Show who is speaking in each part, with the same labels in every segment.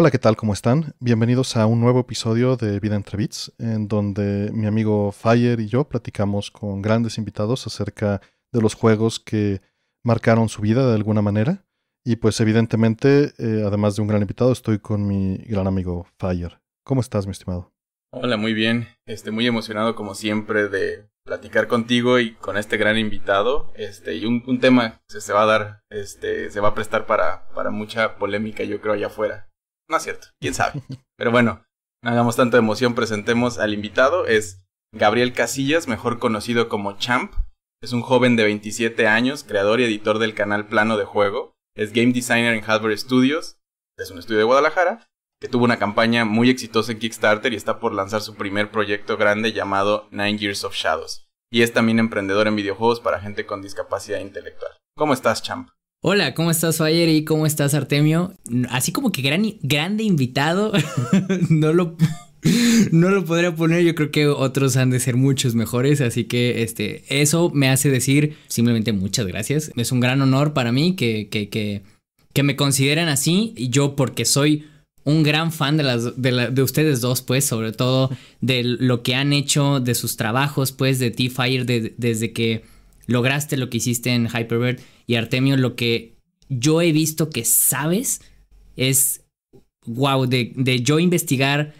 Speaker 1: Hola, ¿qué tal? ¿Cómo están? Bienvenidos a un nuevo episodio de Vida entre Bits, en donde mi amigo Fire y yo platicamos con grandes invitados acerca de los juegos que marcaron su vida de alguna manera. Y pues evidentemente, eh, además de un gran invitado, estoy con mi gran amigo Fire. ¿Cómo estás, mi estimado?
Speaker 2: Hola, muy bien. Estoy muy emocionado como siempre de platicar contigo y con este gran invitado. Este, y un, tema que se, va a dar, este, se va a prestar para, para mucha polémica, yo creo, allá afuera. No es cierto, quién sabe. Pero bueno, no hagamos tanta emoción, presentemos al invitado. Es Gabriel Casillas, mejor conocido como Champ. Es un joven de 27 años, creador y editor del canal Plano de Juego. Es game designer en Hardware Studios, es un estudio de Guadalajara, que tuvo una campaña muy exitosa en Kickstarter y está por lanzar su primer proyecto grande llamado Nine Years of Shadows. Y es también emprendedor en videojuegos para gente con discapacidad intelectual. ¿Cómo
Speaker 3: estás, Champ? Hola, ¿cómo estás, Fayer? ¿Y cómo estás, Artemio? Así como que gran, grande invitado, no lo... No lo podría poner, yo creo que otros han de ser muchos mejores, así que este, eso me hace decir simplemente muchas gracias. Es un gran honor para mí que, que, me consideren así, y yo porque soy un gran fan de, las, de, ustedes dos, pues, sobre todo de lo que han hecho, de sus trabajos, pues, de T-Fire, desde que lograste lo que hiciste en Hyperbird y Artemio, lo que yo he visto que sabes es, wow, de, yo investigar,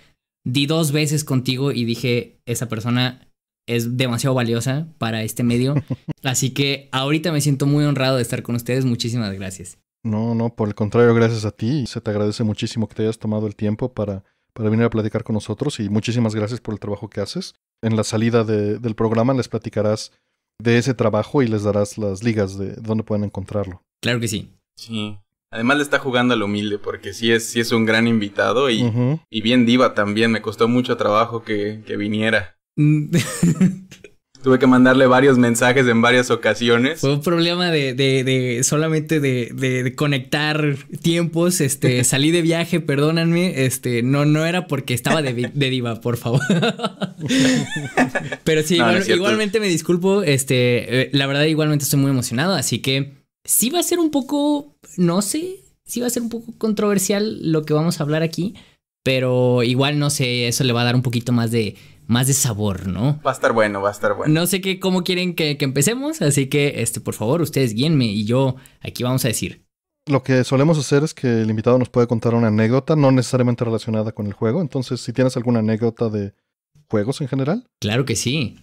Speaker 3: di dos veces contigo y dije, esa persona es demasiado valiosa para este medio. Así que ahorita me siento muy honrado de estar con ustedes. Muchísimas gracias.
Speaker 1: No, no, por el contrario, gracias a ti. Se te agradece muchísimo que te hayas tomado el tiempo para, para venir a platicar con nosotros y muchísimas gracias por el trabajo que haces. En la salida del programa les platicarás de ese trabajo y les darás las ligas de dónde pueden encontrarlo. Claro que sí.
Speaker 2: Sí. Además le está jugando al humilde porque sí es, sí es un gran invitado y, y bien diva también. Me costó mucho trabajo que, que viniera.
Speaker 1: Mm.
Speaker 3: Tuve que
Speaker 2: mandarle varios mensajes en varias ocasiones.
Speaker 3: Fue un problema de, solamente de, conectar tiempos. Este, salí de viaje, perdónenme. Este, no, no era porque estaba de, diva, por favor. Pero sí, igualmente me disculpo. Este, eh, la verdad, igualmente estoy muy emocionado. Así que sí va a ser un poco, no sé, sí va a ser un poco controversial lo que vamos a hablar aquí. Pero igual, no sé, eso le va a dar un poquito más de, más de sabor, ¿no? Va a estar bueno, va a estar bueno. No sé qué, cómo quieren que, empecemos, así que, este, por favor, ustedes guíenme y yo aquí vamos a decir.
Speaker 1: Lo que solemos hacer es que el invitado nos puede contar una anécdota, no necesariamente relacionada con el juego. Entonces, si tienes alguna anécdota de juegos en general.
Speaker 3: Claro que sí.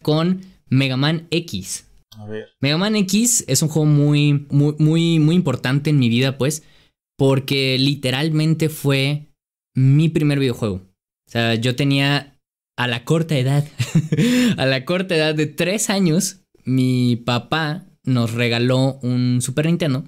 Speaker 3: Con Mega Man X. A ver. Mega Man X es un juego muy, muy, muy, muy importante en mi vida, pues, porque literalmente fue mi primer videojuego. O sea, yo tenía a la corta edad, a la corta edad de tres años, mi papá nos regaló un Super Nintendo,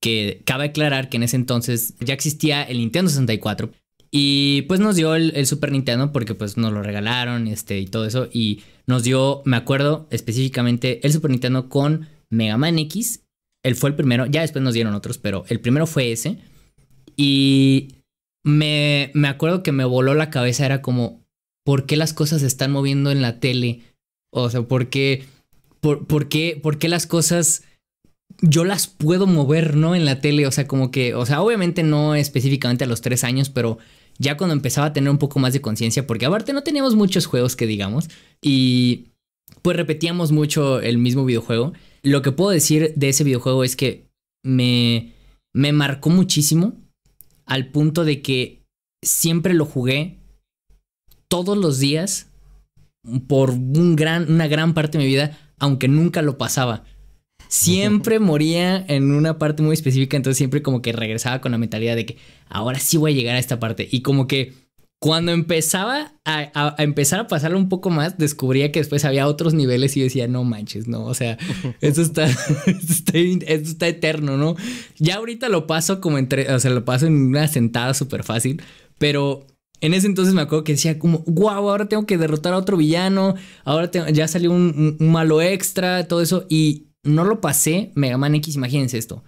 Speaker 3: que cabe aclarar que en ese entonces ya existía el Nintendo 64. Y pues nos dio el, Super Nintendo porque pues nos lo regalaron este, y todo eso. Y nos dio, me acuerdo específicamente, el Super Nintendo con Mega Man X. Él fue el primero, ya después nos dieron otros, pero el primero fue ese. Y me, me acuerdo que me voló la cabeza, era como, por qué las cosas se están moviendo en la tele. O sea, por qué, por, qué, las cosas yo las puedo mover, ¿no? En la tele, o sea, como que, o sea, obviamente no específicamente a los tres años, pero ya cuando empezaba a tener un poco más de conciencia, porque aparte no teníamos muchos juegos que digamos, y pues repetíamos mucho el mismo videojuego. Lo que puedo decir de ese videojuego es que me, me marcó muchísimo al punto de que siempre lo jugué todos los días por un gran, una gran parte de mi vida, aunque nunca lo pasaba. Siempre moría en una parte muy específica, entonces siempre como que regresaba con la mentalidad de que ahora sí voy a llegar a esta parte. Y como que cuando empezaba a, empezar a pasarlo un poco más, descubría que después había otros niveles y decía, no manches, no, o sea, eso está, esto está, eterno, ¿no? Ya ahorita lo paso como entre, o sea, lo paso en una sentada súper fácil, pero en ese entonces me acuerdo que decía como, wow, ahora tengo que derrotar a otro villano, ahora ya salió un, malo extra, todo eso, y no lo pasé, Mega Man X, imagínense esto,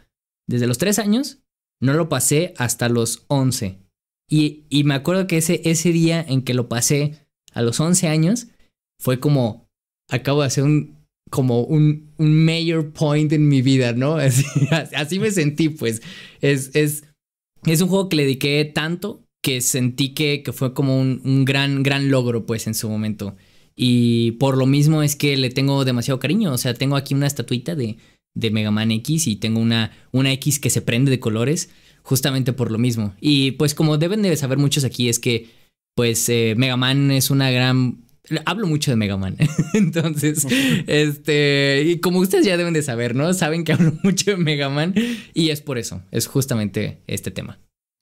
Speaker 3: desde los 3 años, no lo pasé hasta los 11. Y, me acuerdo que ese, ese día en que lo pasé a los 11 años, fue como, acabo de hacer un, como un, un major point en mi vida, ¿no? Así, así me sentí, pues, es, es, es un juego que le dediqué tanto que sentí que, fue como un, gran, gran logro, pues, en su momento. Y por lo mismo es que le tengo demasiado cariño. O sea, tengo aquí una estatuita de, de Mega Man X y tengo una, una X que se prende de colores, justamente por lo mismo. Y pues como deben de saber muchos aquí es que pues eh, Mega Man es una gran... Hablo mucho de Mega Man, entonces, este, y como ustedes ya deben de saber, ¿no? Saben que hablo mucho de Mega Man y es por eso, es justamente este tema.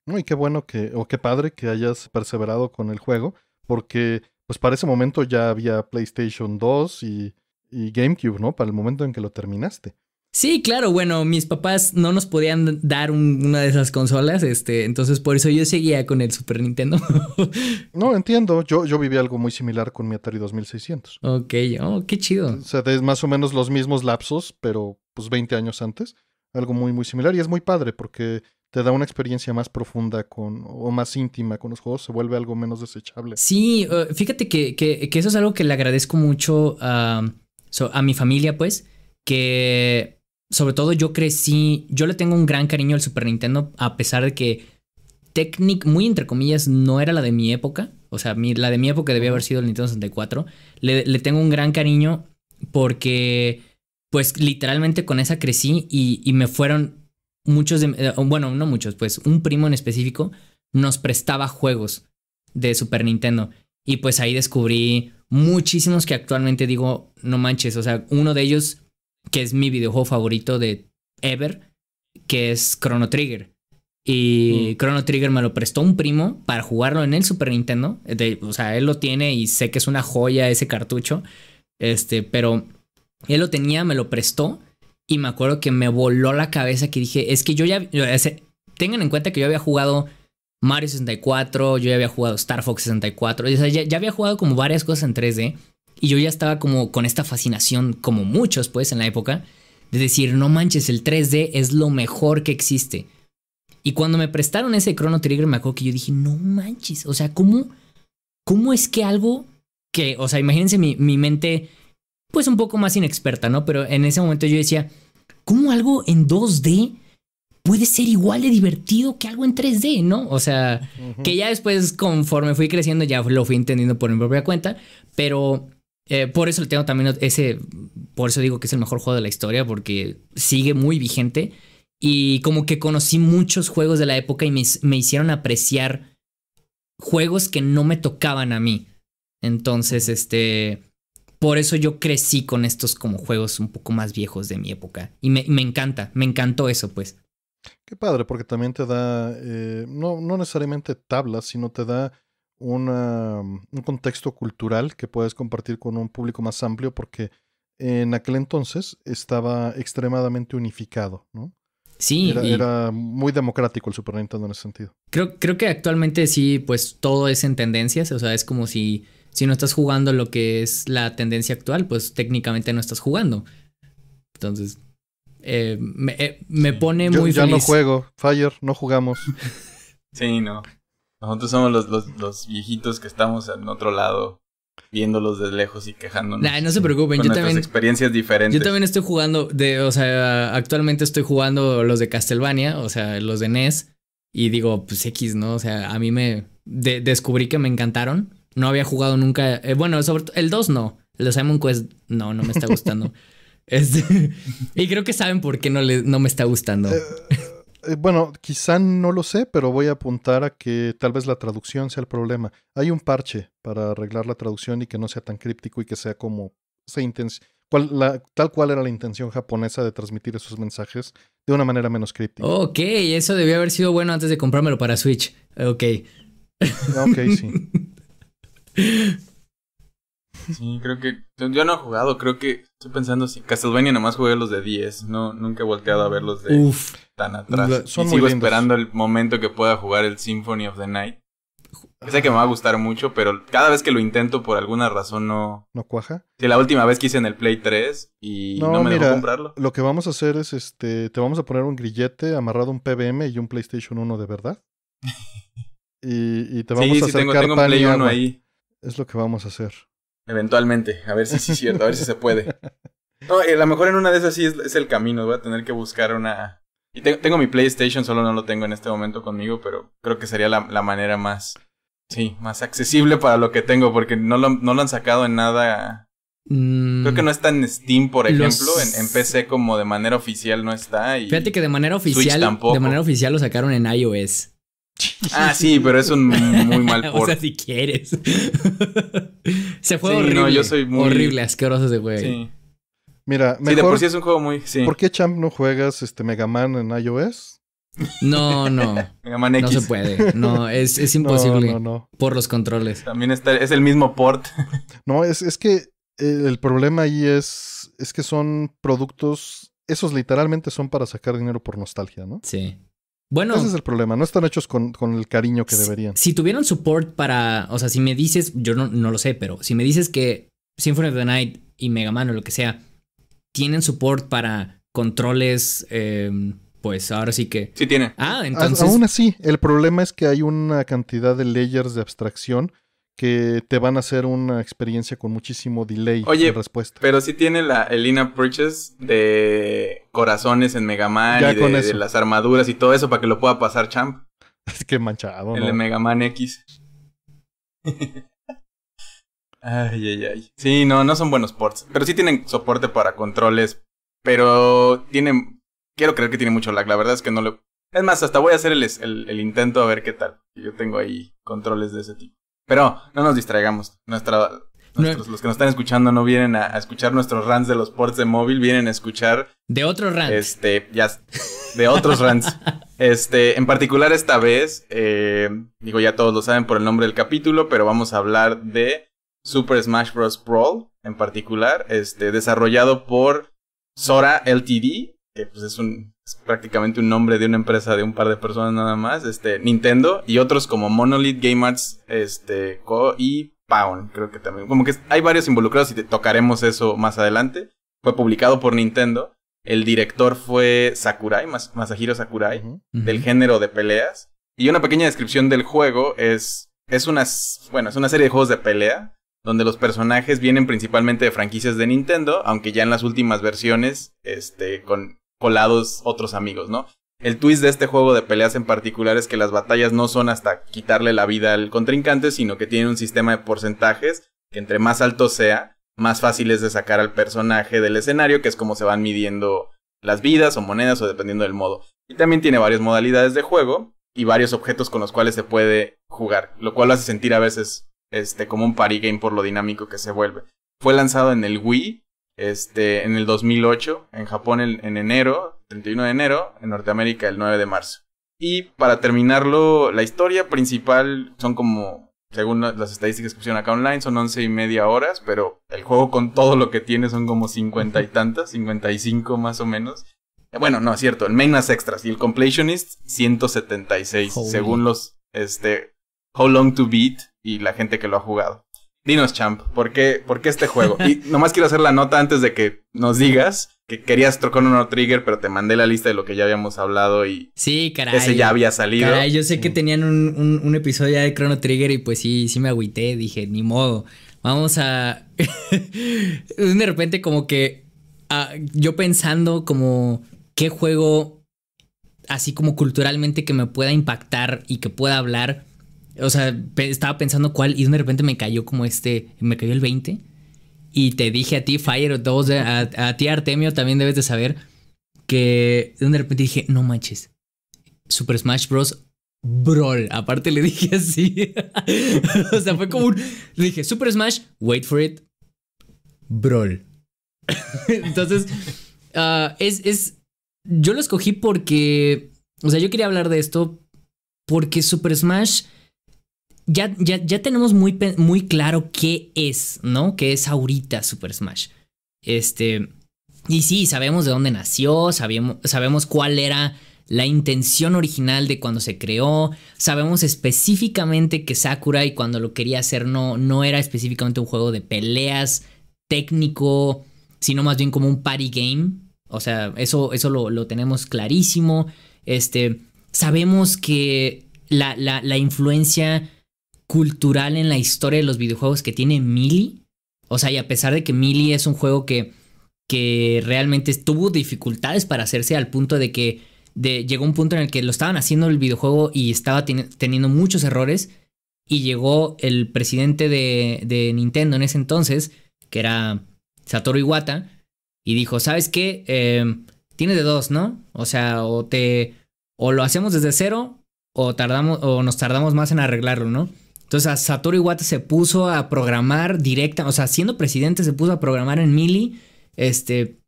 Speaker 3: Y qué bueno que, o qué
Speaker 1: padre que hayas perseverado con el juego, porque pues para ese momento ya había PlayStation 2 y, y GameCube, ¿no? Para el momento en que lo terminaste.
Speaker 3: Sí, claro, bueno, mis papás no nos podían dar una de esas consolas, este, entonces por eso yo seguía con el Super Nintendo.
Speaker 1: no, entiendo, yo, yo viví algo muy similar con mi Atari 2600.
Speaker 3: Ok, oh, qué chido.
Speaker 1: O sea, es más o menos los mismos lapsos, pero pues 20 años antes, algo muy, muy similar y es muy padre porque te da una experiencia más profunda con, o más íntima con los juegos, se vuelve algo menos desechable.
Speaker 3: Sí, eh, fíjate que, eso es algo que le agradezco mucho a, mi familia, pues, que sobre todo yo crecí, yo le tengo un gran cariño al Super Nintendo, a pesar de que Technic, muy entre comillas, no era la de mi época, o sea, la de mi época debía haber sido el Nintendo 64, le, tengo un gran cariño porque, pues literalmente con esa crecí y, y me fueron muchos, de, eh, bueno, no muchos, pues un primo en específico nos prestaba juegos de Super Nintendo. Y pues ahí descubrí muchísimos que actualmente digo, no manches, o sea, uno de ellos que es mi videojuego favorito de ever, que es Chrono Trigger. Y mm. Chrono Trigger me lo prestó un primo para jugarlo en el Super Nintendo. o sea, él lo tiene y sé que es una joya ese cartucho. Este, pero él lo tenía, me lo prestó y me acuerdo que me voló la cabeza que dije, es que yo ya... Tengan en cuenta que yo había jugado Mario 64, yo ya había jugado Star Fox 64, o sea, ya, había jugado como varias cosas en 3D. Y yo ya estaba como con esta fascinación, como muchos pues en la época, de decir, no manches, el 3D es lo mejor que existe. Y cuando me prestaron ese Chrono Trigger, me acuerdo que yo dije, no manches, o sea, ¿cómo, cómo es que algo que, o sea, imagínense mi, mi mente pues un poco más inexperta, ¿no? Pero en ese momento yo decía, ¿cómo algo en 2D puede ser igual de divertido que algo en 3D, ¿no? O sea, que ya después conforme fui creciendo ya lo fui entendiendo por mi propia cuenta, pero eh, por eso le tengo también ese, por eso digo que es el mejor juego de la historia, porque sigue muy vigente y como que conocí muchos juegos de la época y me, me hicieron apreciar juegos que no me tocaban a mí. Entonces, este, por eso yo crecí con estos como juegos un poco más viejos de mi época. Y me, encanta, me encantó eso, pues.
Speaker 1: Qué padre, porque también te da, eh, no, necesariamente tablas, sino te da un contexto cultural que puedes compartir con un público más amplio, porque en aquel entonces estaba extremadamente unificado, ¿no?
Speaker 3: Sí. Era, era,
Speaker 1: muy democrático el Super Nintendo en ese sentido.
Speaker 3: Creo, creo que actualmente sí, pues todo es en tendencias. O sea, es como si si no estás jugando lo que es la tendencia actual, pues técnicamente no estás jugando. Entonces, eh, me, eh, pone muy feliz. Yo no juego,
Speaker 1: Fire, no jugamos. sí,
Speaker 2: no. Nosotros somos los, viejitos que estamos en otro lado viéndolos de lejos y quejándonos. no se preocupen, yo también. experiencias diferentes. Yo también
Speaker 3: estoy jugando, de, o sea, actualmente estoy jugando los de Castlevania, o sea, los de NES, y digo, pues X, ¿no? O sea, a mí me descubrí que me encantaron. No había jugado nunca. Eh, bueno, sobre el 2 no. El de Simon no, no me está gustando. Este, y creo que saben por qué no, no me está gustando. Eh,
Speaker 1: eh, bueno, quizá no lo sé, pero voy a apuntar a que tal vez la traducción sea el problema. Hay un parche para arreglar la traducción y que no sea tan críptico y que sea como se tal cual era la intención japonesa de transmitir esos mensajes
Speaker 3: de una manera menos críptica. Ok, eso debió haber sido bueno antes de comprármelo para Switch. Ok. Ah, ok, sí.
Speaker 2: Sí, creo que. Yo no he jugado, creo que. Estoy pensando si. Castlevania nomás jugué los de 10. No, nunca he volteado a ver los de tan atrás. sigo esperando el momento que pueda jugar el Symphony of the Night. Sé que me va a gustar mucho, pero cada vez que lo intento por alguna razón no. ¿No cuaja? la última vez que hice en el Play 3 y no, me dejó
Speaker 1: comprarlo. Lo que vamos a hacer es este. Te vamos a poner un grillete amarrado un PBM y un PlayStation 1 de verdad. y, te vamos a acercar sí, tengo, tengo un Play 1 ahí. Es lo que vamos a hacer.
Speaker 2: Eventualmente, a ver si es cierto, a ver si se puede. No, a lo mejor en una de esas sí es, el camino, voy a tener que buscar una... Y tengo mi PlayStation, solo no lo tengo en este momento conmigo, pero creo que sería la, la manera más... Sí, más accesible para lo que tengo, porque no lo, no lo han sacado en nada... Mm, creo que no está en Steam, por ejemplo, en, PC como de manera oficial no está. Fíjate que de manera oficial, de
Speaker 3: manera oficial lo sacaron en iOS. Ah, sí, pero es un muy mal port. o sea, si quieres. se fue horrible. No, yo soy muy... Horrible, asqueroso ese juego. Sí.
Speaker 1: Mira, mejor... Sí, de por sí es un juego muy... ¿Por qué, Champ, no juegas este Mega Man en iOS?
Speaker 3: No, no.
Speaker 1: Mega Man X. No se puede. No, es, imposible. No, Por los controles.
Speaker 2: También es el mismo port.
Speaker 1: no, es, es que el problema ahí es, es que son productos... Esos literalmente son para sacar dinero por nostalgia, ¿no? Sí. Bueno. Ese es el problema, no están hechos con, con el cariño que deberían. Si
Speaker 3: tuvieron support para, o sea, si me dices, yo no, lo sé, pero si me dices que Symphony of the Night y Mega Man o lo que sea, tienen support para controles, eh, pues ahora sí que... Sí tiene. Ah, entonces... aún
Speaker 1: así, el problema es que hay una cantidad de layers de abstracción que te van a hacer una experiencia con muchísimo delay Oye, de respuesta.
Speaker 2: Pero sí tiene la, el in de corazones en Mega Man y de, las armaduras y todo eso para que lo pueda pasar Champ.
Speaker 1: Es que manchado. El de
Speaker 2: Mega Man X.
Speaker 1: ay,
Speaker 2: ay, ay. Sí, no, no son buenos ports. Pero sí tienen soporte para controles. Pero tienen. Quiero creer que tiene mucho lag. La verdad es que no le. Es más, hasta voy a hacer el intento a ver qué tal. Yo tengo ahí controles de ese tipo. Pero no nos distraigamos. Los que nos están escuchando no vienen a, escuchar nuestros rants de los ports de móvil, vienen a escuchar.
Speaker 3: De otros rants.
Speaker 2: Este, ya. De otros rants. Este, en particular esta vez, eh, digo, ya todos lo saben por el nombre del capítulo, pero vamos a hablar de Super Smash Bros. Brawl, en particular, este, desarrollado por Sora LTD, que pues es un prácticamente un nombre de una empresa de un par de personas nada más, este Nintendo y otros como Monolith Game este Co y Pound, creo que también. Como que hay varios involucrados y tocaremos eso más adelante. Fue publicado por Nintendo. El director fue Sakurai, Masahiro Sakurai, del género de peleas. Y una pequeña descripción del juego es es unas bueno, es una serie de juegos de pelea donde los personajes vienen principalmente de franquicias de Nintendo, aunque ya en las últimas versiones, este, con colados otros amigos, ¿no? El twist de este juego de peleas en particular es que las batallas no son hasta quitarle la vida al contrincante, sino que tiene un sistema de porcentajes que entre más alto sea, más fácil es de sacar al personaje del escenario, que es como se van midiendo las vidas o monedas o dependiendo del modo. Y también tiene varias modalidades de juego y varios objetos con los cuales se puede jugar, lo cual lo hace sentir a veces este, como un party game por lo dinámico que se vuelve. Fue lanzado en el Wii este, en el 2008, en Japón en, enero, 31 de enero, en Norteamérica el 9 de marzo. Y para terminarlo, la historia principal son como, según las estadísticas que pusieron acá online, son 11 y media horas, pero el juego con todo lo que tiene son como 50 y tantas, 55 más o menos. Eh, bueno, no, es cierto, el main extras y el completionist 176, según los, este, How Long to Beat y la gente que lo ha jugado. Dinos, Champ, ¿por qué, ¿por qué este juego? Y nomás quiero hacer la nota antes de que nos digas que querías trocar un trigger, pero te mandé la lista de lo que ya habíamos hablado y.
Speaker 3: Sí, caray. Ese ya había salido. yo sé que tenían un, episodio de Chrono Trigger y pues sí, sí me agüité. Dije, ni modo. Vamos a. de repente, como que. Ah, yo pensando, como. ¿Qué juego así como culturalmente que me pueda impactar y que pueda hablar? O sea, estaba pensando cuál y de repente me cayó como este, me cayó el 20. Y te dije a ti, Fire, todos, a, a ti, Artemio, también debes de saber que de repente dije, no manches, Super Smash Bros. Brawl. Aparte le dije así. o sea, fue como un, le dije, Super Smash, wait for it, Brawl. Entonces, ah, es, es, yo lo escogí porque, o sea, yo quería hablar de esto porque Super Smash ya, tenemos muy, muy claro qué es, ¿no? Qué es ahorita Super Smash. Este. Y sí, sabemos de dónde nació, sabemos, sabemos cuál era la intención original de cuando se creó, sabemos específicamente que Sakurai cuando lo quería hacer no, no era específicamente un juego de peleas técnico, sino más bien como un party game. O sea, eso, eso lo, tenemos clarísimo. Este, sabemos que la, la influencia cultural en la historia de los videojuegos que tiene Mili. O sea, y a pesar de que Mili es un juego que, que realmente tuvo dificultades para hacerse al punto de que llegó un punto en el que lo estaban haciendo el videojuego y estaba teniendo muchos errores. Y llegó el presidente de, Nintendo en ese entonces, que era Satoru Iwata, y dijo, ¿sabes qué? Eh, tienes de dos, ¿no? O sea, o te... O lo hacemos desde cero, o tardamos, o nos tardamos más en arreglarlo, ¿no? Entonces Satoru Iwata se puso a programar directa, o sea, siendo presidente se puso a programar en Mili, este,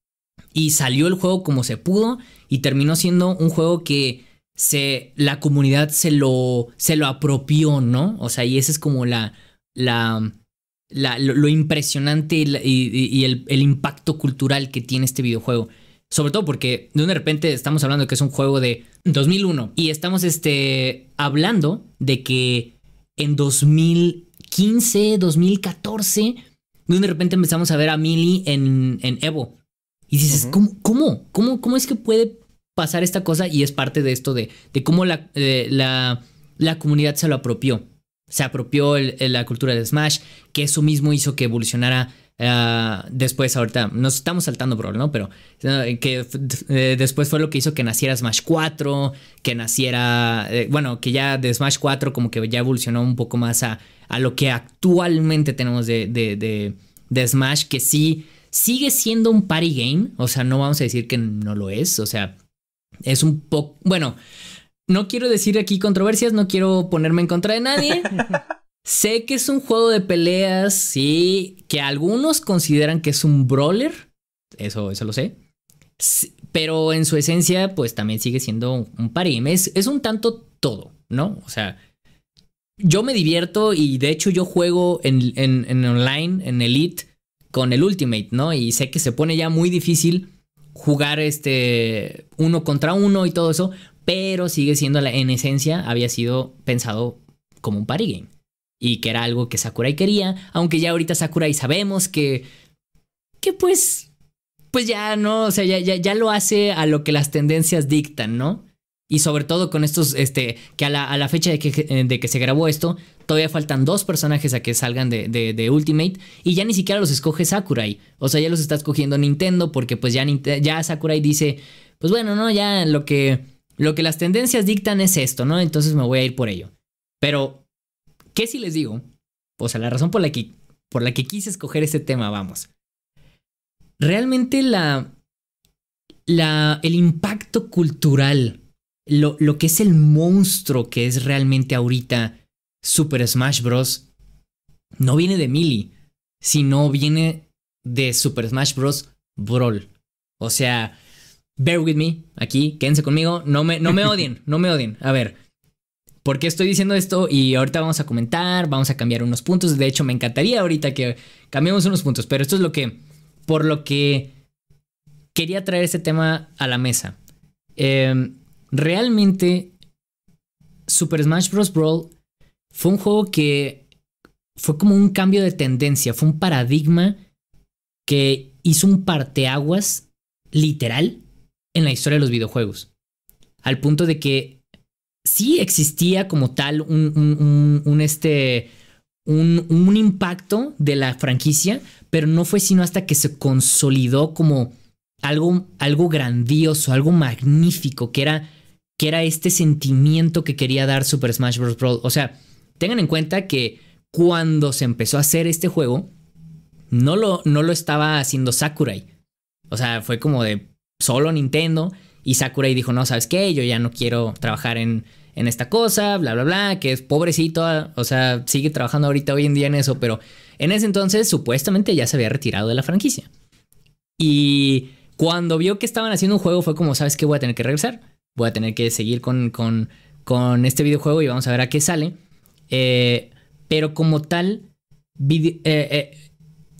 Speaker 3: y salió el juego como se pudo y terminó siendo un juego que se, la comunidad se lo, se lo apropió, ¿no? O sea, y ese es como la, la, lo, impresionante y, el, el impacto cultural que tiene este videojuego. Sobre todo porque de repente estamos hablando de que es un juego de 2001 y estamos este, hablando de que en 2015, 2014, donde de repente empezamos a ver a Millie en, en Evo. Y dices, cómo? cómo cómo es que puede pasar esta cosa? Y es parte de esto de, de cómo la, eh, la, comunidad se lo apropió. Se apropió la cultura de Smash, que eso mismo hizo que evolucionara Ah, después, ahorita nos estamos saltando, bro, ¿no? Pero eh, que eh, después fue lo que hizo que naciera Smash 4, que naciera, eh, bueno, que ya de Smash 4 como que ya evolucionó un poco más a, lo que actualmente tenemos de, de, de, Smash, que sí sigue siendo un party game, o sea, no vamos a decir que no lo es, o sea, es un poco, bueno, no quiero decir aquí controversias, no quiero ponerme en contra de nadie. Sé que es un juego de peleas, y que algunos consideran que es un brawler, eso, eso lo sé. Pero en su esencia, pues también sigue siendo un party Es, es un tanto todo, ¿no? O sea, yo me divierto y de hecho yo juego en, en, en online, en Elite, con el Ultimate, ¿no? Y sé que se pone ya muy difícil jugar este uno contra uno y todo eso, pero sigue siendo en esencia había sido pensado como un party game y que era algo que Sakurai quería, aunque ya ahorita Sakurai sabemos que que pues pues ya no, o sea, ya, lo hace a lo que las tendencias dictan, ¿no? Y sobre todo con estos, este, que a la, fecha de que, se grabó esto, todavía faltan dos personajes a que salgan de, Ultimate y ya ni siquiera los escoge Sakurai. O sea, ya los está escogiendo Nintendo porque pues ya, ya Sakurai dice, pues bueno, no, ya lo que, lo que las tendencias dictan es esto, ¿no? Entonces me voy a ir por ello. Pero ¿Qué si les digo? O sea, la razón por la que, por la que quise escoger este tema, vamos. Realmente la, la, el impacto cultural, lo, que es el monstruo que es realmente ahorita Super Smash Bros. no viene de Millie. sino viene de Super Smash Bros. Brawl. O sea, bear with me aquí, quédense conmigo, no me, no me odien, no me odien. A ver, ¿Por qué estoy diciendo esto? Y ahorita vamos a comentar, vamos a cambiar unos puntos. De hecho, me encantaría ahorita que cambiemos unos puntos, pero esto es lo que, por lo que quería traer este tema a la mesa. Em, realmente, Super Smash Bros. Brawl fue un juego que fue como un cambio de tendencia, fue un paradigma que hizo un parteaguas literal en la historia de los videojuegos. Al punto de que sí existía como tal un, este, un, impacto de la franquicia, pero no fue sino hasta que se consolidó como algo, algo grandioso, algo magnífico, que era, que era este sentimiento que quería dar Super Smash Bros. Brawl. O sea, tengan en cuenta que cuando se empezó a hacer este juego, no lo, no lo estaba haciendo Sakurai. O sea, fue como de solo Nintendo y Sakurai dijo, no, ¿sabes qué? Yo ya no quiero trabajar en, esta cosa, bla, bla, bla, que es pobrecito, ah, o sea, sigue trabajando ahorita hoy en día en eso, pero en ese entonces supuestamente ya se había retirado de la franquicia. Y cuando vio que estaban haciendo un juego fue como, ¿sabes qué? Voy a tener que regresar, voy a tener que seguir con, este videojuego y vamos a ver a qué sale. Eh, pero como tal, eh, eh,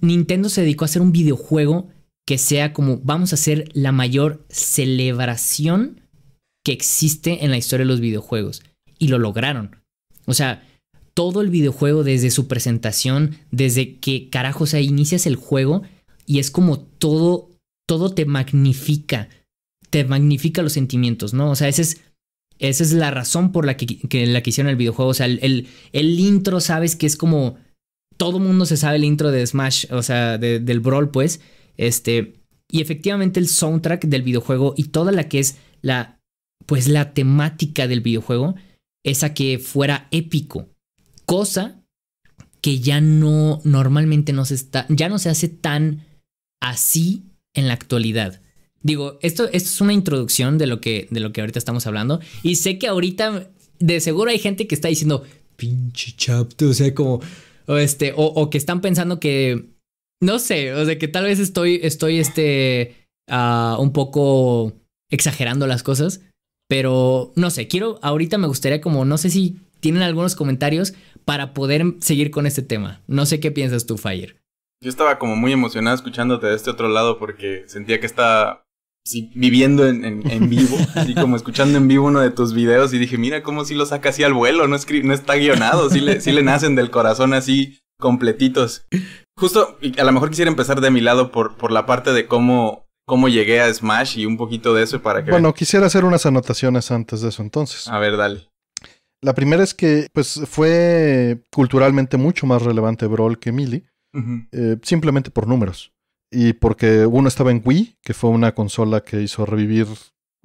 Speaker 3: Nintendo se dedicó a hacer un videojuego que sea como vamos a hacer la mayor celebración que existe en la historia de los videojuegos. Y lo lograron. O sea, todo el videojuego desde su presentación, desde que carajo, o sea, inicias el juego y es como todo, todo te magnifica, te magnifica los sentimientos, ¿no? O sea, ese es... Esa es la razón por la que, hicieron el videojuego. O sea, el, el, intro, sabes que es como. Todo mundo se sabe el intro de Smash, o sea, del Brawl, pues. Este, y efectivamente el soundtrack del videojuego y toda la que es la, pues la temática del videojuego, esa que fuera épico, cosa que ya no, normalmente no se está, ya no se hace tan así en la actualidad. Digo, esto, esto es una introducción de lo, que, de lo que ahorita estamos hablando. Y sé que ahorita de seguro hay gente que está diciendo, pinche chapte, o sea, como, o este, o, o que están pensando que no sé, o sea que tal vez estoy, estoy este, ah, un poco exagerando las cosas, pero no sé, quiero, ahorita me gustaría como, no sé si tienen algunos comentarios para poder seguir con este tema. No sé qué piensas tú, Fire.
Speaker 2: Yo estaba como muy emocionada escuchándote de este otro lado porque sentía que estaba viviendo en, vivo, así como escuchando en vivo uno de tus videos y dije, mira cómo si lo saca así al vuelo, no, no está guionado, si le, sí le nacen del corazón así completitos. Justo, a lo mejor quisiera empezar de mi lado por, por la parte de cómo, llegué a Smash y un poquito de eso para que... Bueno, quisiera
Speaker 1: hacer unas anotaciones antes de eso entonces. A ver, dale. La primera es que pues fue culturalmente mucho más relevante Brawl que Melee, eh, simplemente por números. Y porque uno estaba en Wii, que fue una consola que hizo revivir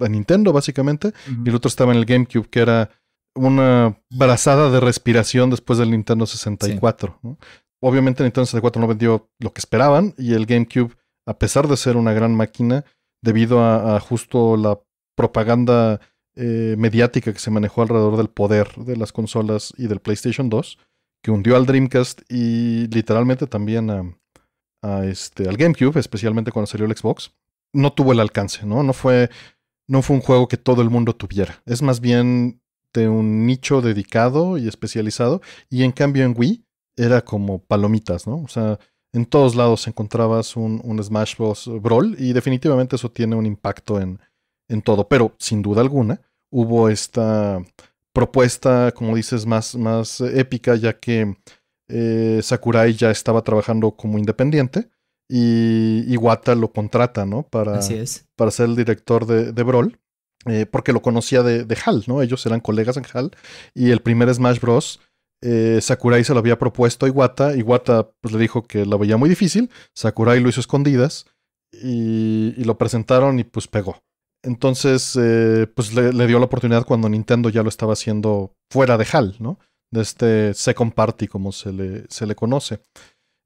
Speaker 1: a Nintendo básicamente, y el otro estaba en el GameCube, que era una brazada de respiración después del Nintendo 64. ¿no? obviamente Nintendo 64 no vendió lo que esperaban y el GameCube, a pesar de ser una gran máquina, debido a, justo la propaganda eh, mediática que se manejó alrededor del poder de las consolas y del PlayStation 2, que hundió al Dreamcast y literalmente también este, al GameCube, especialmente cuando salió el Xbox, no tuvo el alcance, ¿no? No fue, no fue un juego que todo el mundo tuviera. Es más bien de un nicho dedicado y especializado. Y en cambio en Wii era como palomitas, ¿no? O sea, en todos lados encontrabas un, un Smash Bros. Brawl y definitivamente eso tiene un impacto en, todo, pero sin duda alguna hubo esta propuesta, como dices, más, más épica, ya que eh, Sakurai ya estaba trabajando como independiente y Iwata lo contrata, ¿no? Para, para ser el director de, de Brawl, eh, porque lo conocía de, de, HAL, ¿no? Ellos eran colegas en HAL y el primer Smash Bros. Eh, Sakurai se lo había propuesto a Iwata. Iwata pues, le dijo que lo veía muy difícil. Sakurai lo hizo escondidas y, lo presentaron y pues pegó. Entonces, eh, pues le, dio la oportunidad cuando Nintendo ya lo estaba haciendo fuera de HAL, ¿no? De este second party, como se le, se le conoce.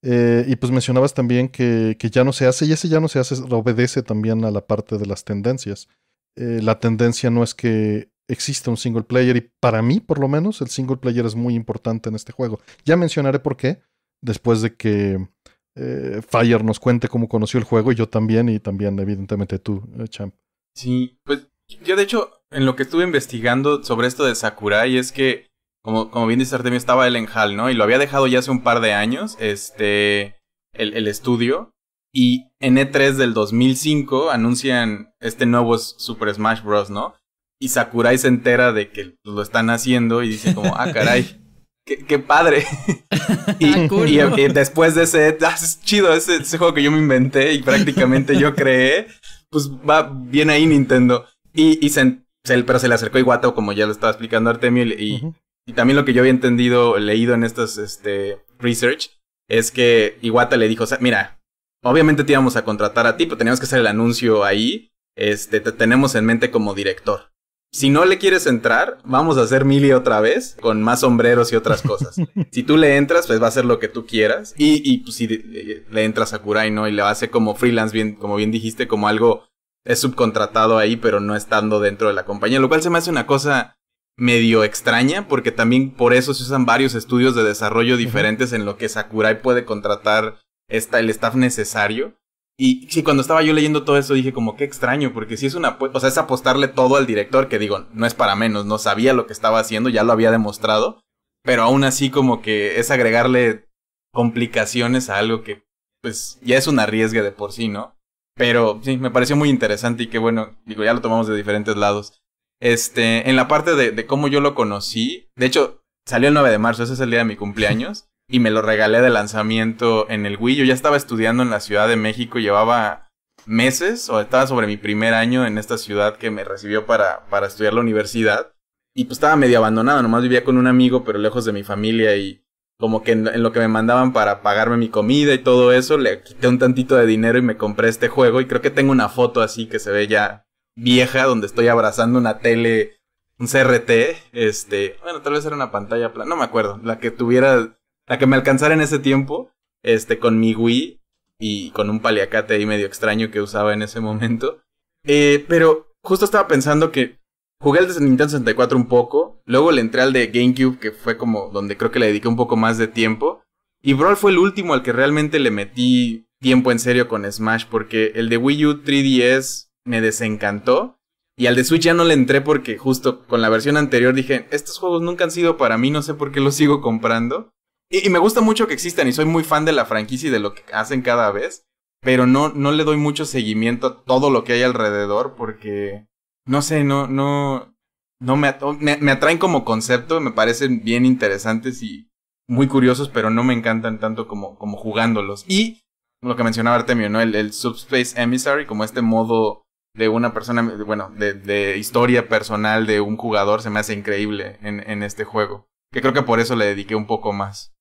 Speaker 1: Eh, y pues mencionabas también que, que, ya no se hace, y ese ya no se hace, obedece también a la parte de las tendencias. la tendencia no es que Existe un single player y para mí, por lo menos, el single player es muy importante en este juego. Ya mencionaré por qué después de que eh, Fire nos cuente cómo conoció el juego y yo también y también evidentemente tú, eh, Champ.
Speaker 2: Sí, pues yo de hecho en lo que estuve investigando sobre esto de Sakurai es que como, como bien dice Artemio estaba el Enjal, ¿no? Y lo había dejado ya hace un par de años, este, el, el estudio. Y en E3 del 2005 anuncian este nuevo Super Smash Bros., ¿no? Y Sakurai se entera de que lo están haciendo y dice como, ah, caray. Qué, padre. y, ah, eh, después de ese, ah, es chido, ese, juego que yo me inventé y prácticamente yo creé, pues va bien ahí Nintendo. Y, y se, pero se le acercó Iwata, como ya lo estaba explicando Artemio, y, también lo que yo había entendido, leído en estos este, research, es que Iwata le dijo, mira, obviamente te íbamos a contratar a ti, pero teníamos que hacer el anuncio ahí, este, te tenemos en mente como director. Si no le quieres entrar, vamos a hacer mili otra vez con más sombreros y otras cosas. si tú le entras, pues va a ser lo que tú quieras. Y, pues, si eh, le entras a Kurai, ¿no? Y le hace como freelance, bien, como bien dijiste, como algo es subcontratado ahí, pero no estando dentro de la compañía. Lo cual se me hace una cosa medio extraña, porque también por eso se usan varios estudios de desarrollo diferentes en lo que Sakurai puede contratar el staff necesario y sí, cuando estaba yo leyendo todo eso dije como qué extraño, porque si es una, o sea, es apostarle todo al director, que digo, no es para menos, no sabía lo que estaba haciendo, ya lo había demostrado, pero aún así como que es agregarle complicaciones a algo que pues ya es un arriesgue de por sí, ¿no? Pero sí, me pareció muy interesante y que bueno, digo, ya lo tomamos de diferentes lados. Este, en la parte de, de cómo yo lo conocí, de hecho, salió el 9 de marzo, ese es el día de mi cumpleaños y me lo regalé de lanzamiento en el Wii. Yo ya estaba estudiando en la Ciudad de México, llevaba meses o estaba sobre mi primer año en esta ciudad que me recibió para, para estudiar la universidad. Y pues estaba medio abandonado, nomás vivía con un amigo, pero lejos de mi familia y como que en, lo que me mandaban para pagarme mi comida y todo eso, le quité un tantito de dinero y me compré este juego y creo que tengo una foto así que se ve ya vieja donde estoy abrazando una tele, un CRT, este, bueno, tal vez era una pantalla plana, no me acuerdo, la que tuviera la que me alcanzara en ese tiempo, este, con mi Wii y con un paliacate ahí medio extraño que usaba en ese momento. Eh, pero justo estaba pensando que jugué el de Nintendo 64 un poco, luego le entré al de GameCube, que fue como donde creo que le dediqué un poco más de tiempo, y Brawl fue el último al que realmente le metí tiempo en serio con Smash, porque el de Wii U 3DS me desencantó. Y al de Switch ya no le entré porque justo con la versión anterior dije, estos juegos nunca han sido para mí, no sé por qué los sigo comprando. Y, me gusta mucho que existan y soy muy fan de la franquicia y de lo que hacen cada vez, pero no, no le doy mucho seguimiento a todo lo que hay alrededor porque, no sé, no, no, no me, me, atraen como concepto, me parecen bien interesantes y muy curiosos, pero no me encantan tanto como, como jugándolos. Y lo que mencionaba Artemio, ¿no? El, el Subspace Emissary, como este modo de una persona, bueno, de, de, historia personal de un jugador, se me hace increíble en, en este juego. Que creo que por eso le dediqué un poco
Speaker 3: más.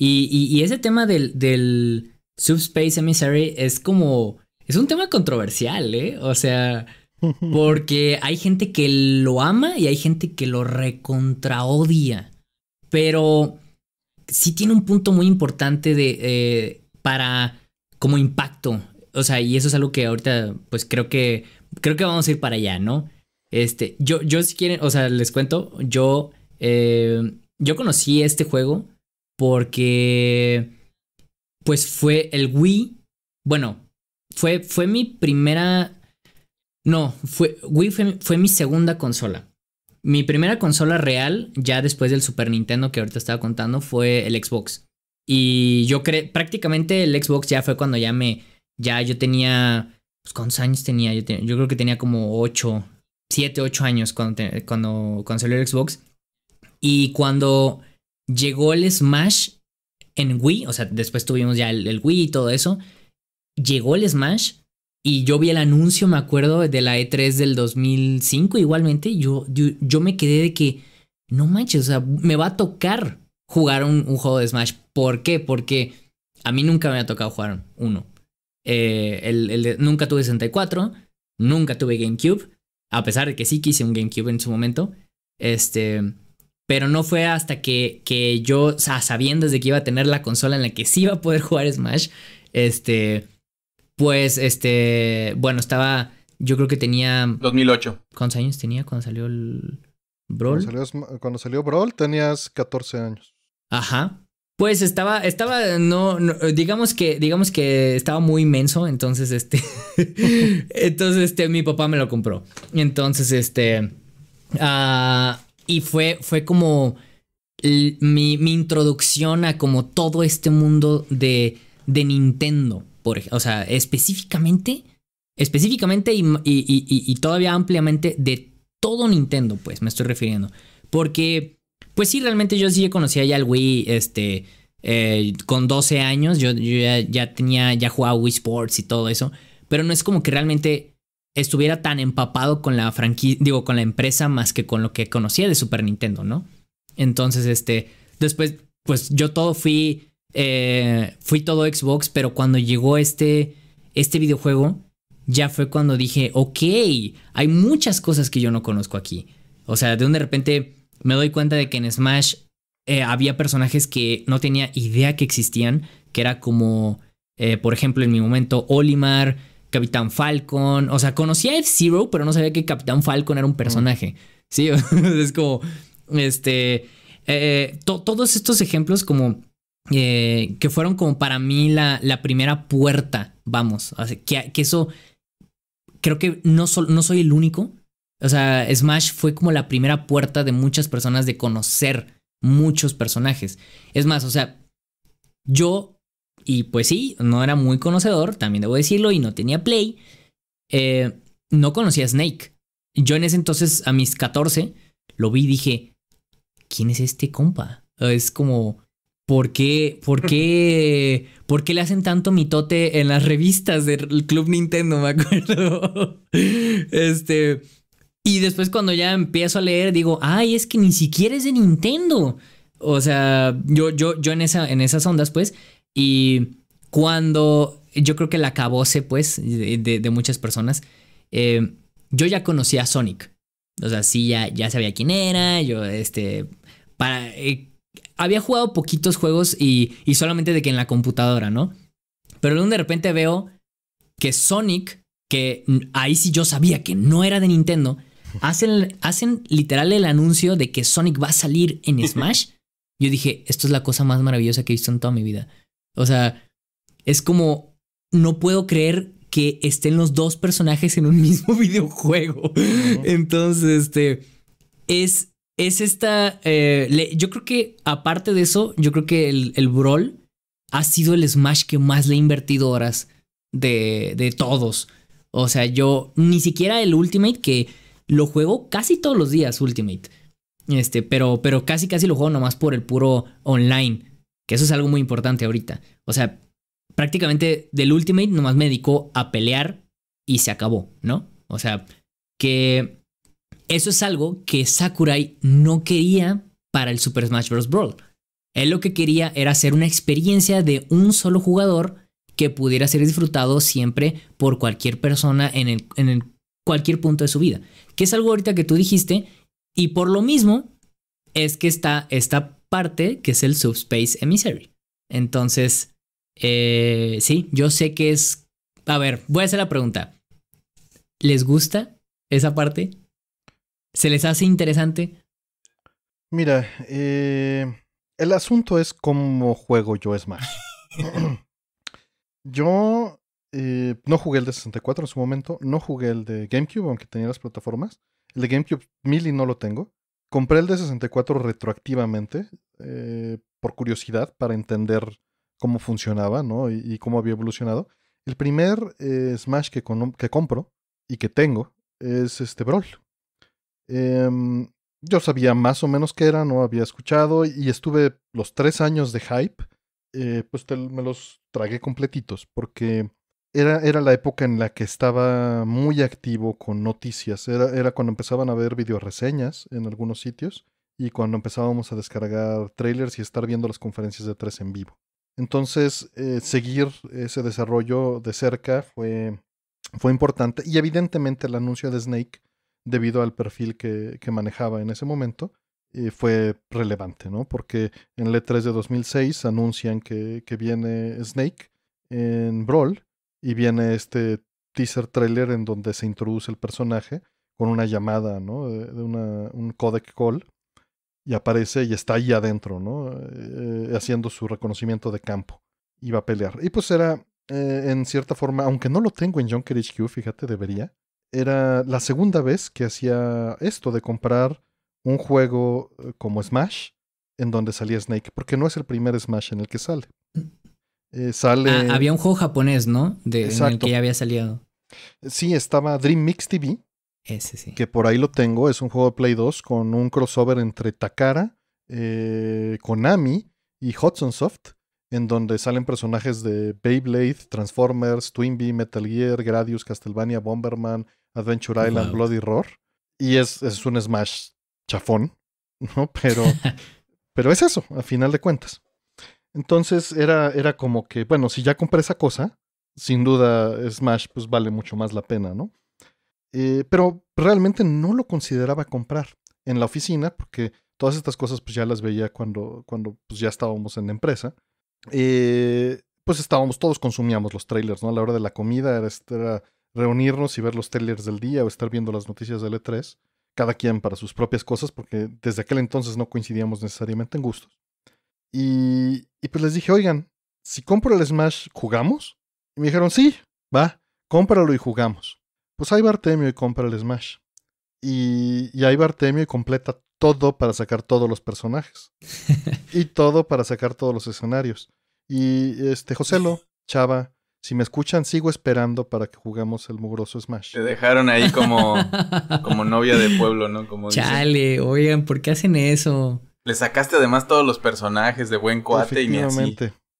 Speaker 3: Y, ese tema del, Subspace Emissary es como... Es un tema controversial, ¿eh? O sea, porque hay gente que lo ama y hay gente que lo recontraodia. Pero sí tiene un punto muy importante de, eh, para como impacto. O sea, y eso es algo que ahorita, pues creo que, creo que vamos a ir para allá, ¿no? Este, yo, yo si quieren, o sea, les cuento, yo, eh, yo conocí este juego porque pues fue el Wii, bueno, fue, fue mi primera, no, fue, Wii fue, mi segunda consola. Mi primera consola real, ya después del Super Nintendo que ahorita estaba contando, fue el Xbox. Y yo creo, prácticamente el Xbox ya fue cuando ya me, ya yo tenía, pues ¿cuántos años tenía? Yo, creo que tenía como 8, 7, 8 años cuando, cuando salió el Xbox. Y cuando llegó el Smash en Wii, o sea, después tuvimos ya el, Wii y todo eso, llegó el Smash y yo vi el anuncio, me acuerdo, de la E3 del 2005 igualmente, yo, yo, me quedé de que, no manches, o sea, me va a tocar jugar un, juego de Smash. ¿Por qué? Porque a mí nunca me ha tocado jugar uno. Eh, nunca tuve 64, nunca tuve GameCube, a pesar de que sí quise un GameCube en su momento. Este, pero no fue hasta que, yo, sabiendo desde que iba a tener la consola en la que sí iba a poder jugar Smash, este, pues, este, bueno, estaba, yo creo que tenía...
Speaker 1: 2008.
Speaker 3: ¿Cuántos años tenía cuando salió el Brawl? Cuando salió, Brawl tenías 14 años. Ajá. Pues estaba, estaba, no, digamos que, digamos que estaba muy inmenso, entonces este, entonces este, mi papá me lo compró. Entonces este, Ah... Y fue, fue como mi, introducción a como todo este mundo de, de Nintendo. Por, o sea, específicamente, específicamente y, todavía ampliamente de todo Nintendo, pues me estoy refiriendo. Porque, pues sí, realmente yo sí conocía ya el Wii, este, eh, con 12 años, yo, ya, ya, tenía, ya jugaba Wii Sports y todo eso, pero no es como que realmente estuviera tan empapado con la franquicia, digo, con la empresa más que con lo que conocía de Super Nintendo, ¿no? Entonces, este, después, pues yo todo fui, eh, fui todo Xbox, pero cuando llegó este, este videojuego, ya fue cuando dije, ok, hay muchas cosas que yo no conozco aquí. O sea, de un de repente me doy cuenta de que en Smash eh, había personajes que no tenía idea que existían, que era como, eh, por ejemplo, en mi momento, Olimar, Capitán Falcon. O sea, conocía F-Zero, pero no sabía que Capitán Falcon era un personaje. Sí, es como. Este. Eh, todos estos ejemplos, como. Eh, que fueron como para mí la, primera puerta, vamos. que, eso. Creo que no, no soy el único. O sea, Smash fue como la primera puerta de muchas personas de conocer muchos personajes. Es más, o sea, yo y pues sí, no era muy conocedor, también debo decirlo, y no tenía Play. Eh, no conocía a Snake. Yo en ese entonces, a mis 14, lo vi y dije, ¿quién es este compa? Es como, ¿por qué, por qué, por qué le hacen tanto mitote en las revistas del Club Nintendo? Me acuerdo. este... Y después cuando ya empiezo a leer, digo, ay, es que ni siquiera es de Nintendo. O sea, yo, yo, yo en, en esas ondas, pues, y cuando yo creo que la acabóse pues, de, muchas personas, eh, yo ya conocía a Sonic. O sea, sí, ya, ya sabía quién era, yo, este, para... Eh, había jugado poquitos juegos y, solamente de que en la computadora, ¿no? Pero de repente veo que Sonic, que ahí sí yo sabía que no era de Nintendo, hacen, hacen literal el anuncio de que Sonic va a salir en Smash. Yo dije, esto es la cosa más maravillosa que he visto en toda mi vida. O sea, es como, no puedo creer que estén los dos personajes en un mismo videojuego. Entonces, este, es, es esta, eh, yo creo que aparte de eso, yo creo que el, el Brawl ha sido el Smash que más le he invertido horas de, de todos. O sea, yo ni siquiera el Ultimate, que lo juego casi todos los días, Ultimate. Este, pero, pero casi casi lo juego nomás por el puro online. Que eso es algo muy importante ahorita. O sea, prácticamente del Ultimate nomás me dedicó a pelear y se acabó, ¿no? O sea, que eso es algo que Sakurai no quería para el Super Smash Bros. Brawl. Él lo que quería era hacer una experiencia de un solo jugador que pudiera ser disfrutado siempre por cualquier persona en, cualquier punto de su vida. Que es algo ahorita que tú dijiste y por lo mismo es que está, está parte que es el Subspace Emissary. Entonces, eh, sí, yo sé que es... A ver, voy a hacer la pregunta. ¿Les gusta esa parte? ¿Se les hace interesante?
Speaker 1: Mira, eh, el asunto es cómo juego yo Smash. yo eh, no jugué el de 64 en su momento, no jugué el de GameCube, aunque tenía las plataformas. El de GameCube Mili no lo tengo. Compré el de 64 retroactivamente, eh, por curiosidad, para entender cómo funcionaba, ¿no? Y, cómo había evolucionado. El primer eh, Smash que, que, compro y que tengo es este Brawl. Em, yo sabía más o menos qué era, no había escuchado y estuve los tres años de hype, eh, pues me los tragué completitos porque era, la época en la que estaba muy activo con noticias. Era, cuando empezaban a ver videoreseñas en algunos sitios y cuando empezábamos a descargar trailers y estar viendo las conferencias de e tres en vivo. Entonces, eh, seguir ese desarrollo de cerca fue, fue importante y evidentemente el anuncio de Snake, debido al perfil que, manejaba en ese momento, eh, fue relevante, ¿no? Porque en el E3 de 2006 anuncian que, que viene Snake en Brawl y viene este teaser trailer en donde se introduce el personaje con una llamada, ¿no? De un codec call y aparece y está ahí adentro, ¿no? Eh, haciendo su reconocimiento de campo. Y va a pelear. Y pues era, eh, en cierta forma, aunque no lo tengo en Junker HQ, fíjate, debería. Era la segunda vez que hacía esto de comprar un juego eh, como Smash en donde salía Snake, porque no es el primer Smash en el que sale.
Speaker 3: Eh, ah, había un juego japonés, ¿no?
Speaker 1: De, En el que ya había salido. Sí, estaba Dream Mix TV. Ese sí. Que por ahí lo tengo. Es un juego de Play 2 con un crossover entre Takara, eh, Konami y Hudson Soft. En donde salen personajes de Beyblade, Transformers, Twinbee, Metal Gear, Gradius, Castlevania, Bomberman, Adventure Island, Bloody Roar. Y es, un Smash chafón, ¿no? Pero, pero es eso, a final de cuentas. Entonces era, era como que, bueno, si ya compré esa cosa, sin duda Smash pues vale mucho más la pena, ¿no? Eh, pero realmente no lo consideraba comprar en la oficina porque todas estas cosas pues ya las veía cuando, cuando pues ya estábamos en la empresa. Eh, pues estábamos, todos consumíamos los trailers, ¿no? A la hora de la comida era, era, reunirnos y ver los trailers del día o estar viendo las noticias del E3, cada quien para sus propias cosas, porque desde aquel entonces no coincidíamos necesariamente en gustos. Y, pues les dije, oigan, si compro el Smash, ¿jugamos? Y me dijeron, sí, va, cómpralo y jugamos. Pues ahí va Artemio y compra el Smash. Y, y ahí va Artemio y completa todo para sacar todos los personajes. y todo para sacar todos los escenarios. Y este, Joselo, Chava, si me escuchan, sigo esperando para que jugamos el mugroso Smash. Te
Speaker 2: dejaron ahí como, como novia de pueblo, ¿no? Como Chale,
Speaker 3: oigan, ¿por qué hacen eso?
Speaker 2: Le sacaste además todos los personajes de buen cuate y así.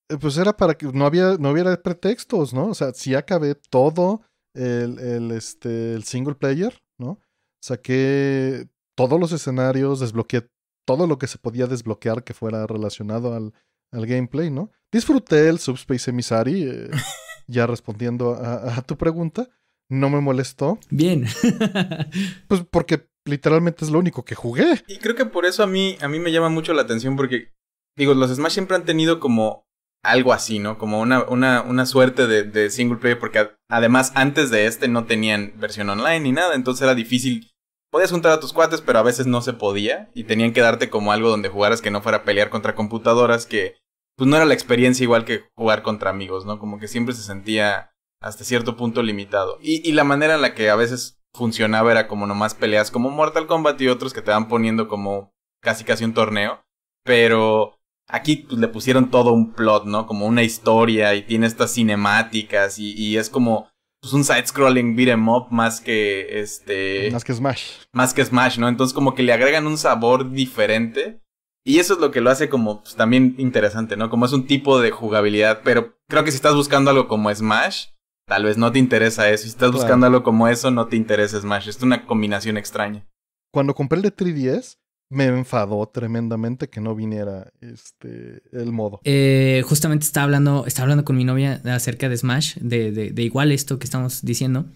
Speaker 1: Eh, pues era para que no, había, no hubiera pretextos, ¿no? O sea, sí acabé todo el, este, el single player, ¿no? Saqué todos los escenarios, desbloqueé todo lo que se podía desbloquear que fuera relacionado al, gameplay, ¿no? Disfruté el Subspace Emissary, eh, ya respondiendo a, tu pregunta. No me molestó. Bien. pues porque literalmente es lo único que jugué. Y
Speaker 2: creo que por eso a mí, a mí me llama mucho la atención porque, digo, los Smash siempre han tenido como algo así, ¿no? Como una, suerte de, single player porque además antes de este no tenían versión online ni nada, entonces era difícil. Podías juntar a tus cuates, pero a veces no se podía y tenían que darte como algo donde jugaras que no fuera pelear contra computadoras, que pues no era la experiencia igual que jugar contra amigos, ¿no? Como que siempre se sentía hasta cierto punto limitado. y la manera en la que a veces funcionaba era como nomás peleas como Mortal Kombat y otros que te van poniendo como casi casi un torneo. Pero aquí pues, le pusieron todo un plot, ¿no? Como una historia y tiene estas cinemáticas y, es como pues, un side-scrolling beat em up más que este... Más que Smash. Más que Smash, ¿no? Entonces como que le agregan un sabor diferente. Y eso es lo que lo hace como pues, también interesante, ¿no? Como es un tipo de jugabilidad, pero creo que si estás buscando algo como Smash, Tal vez no te interesa eso. Si estás buscando algo como eso, no te interesa Smash. Es una combinación extraña.
Speaker 1: Cuando compré el de 3DS, me enfadó tremendamente que no viniera este el
Speaker 3: modo. Eh, justamente estaba hablando, estaba hablando con mi novia acerca de Smash, de igual esto que estamos diciendo.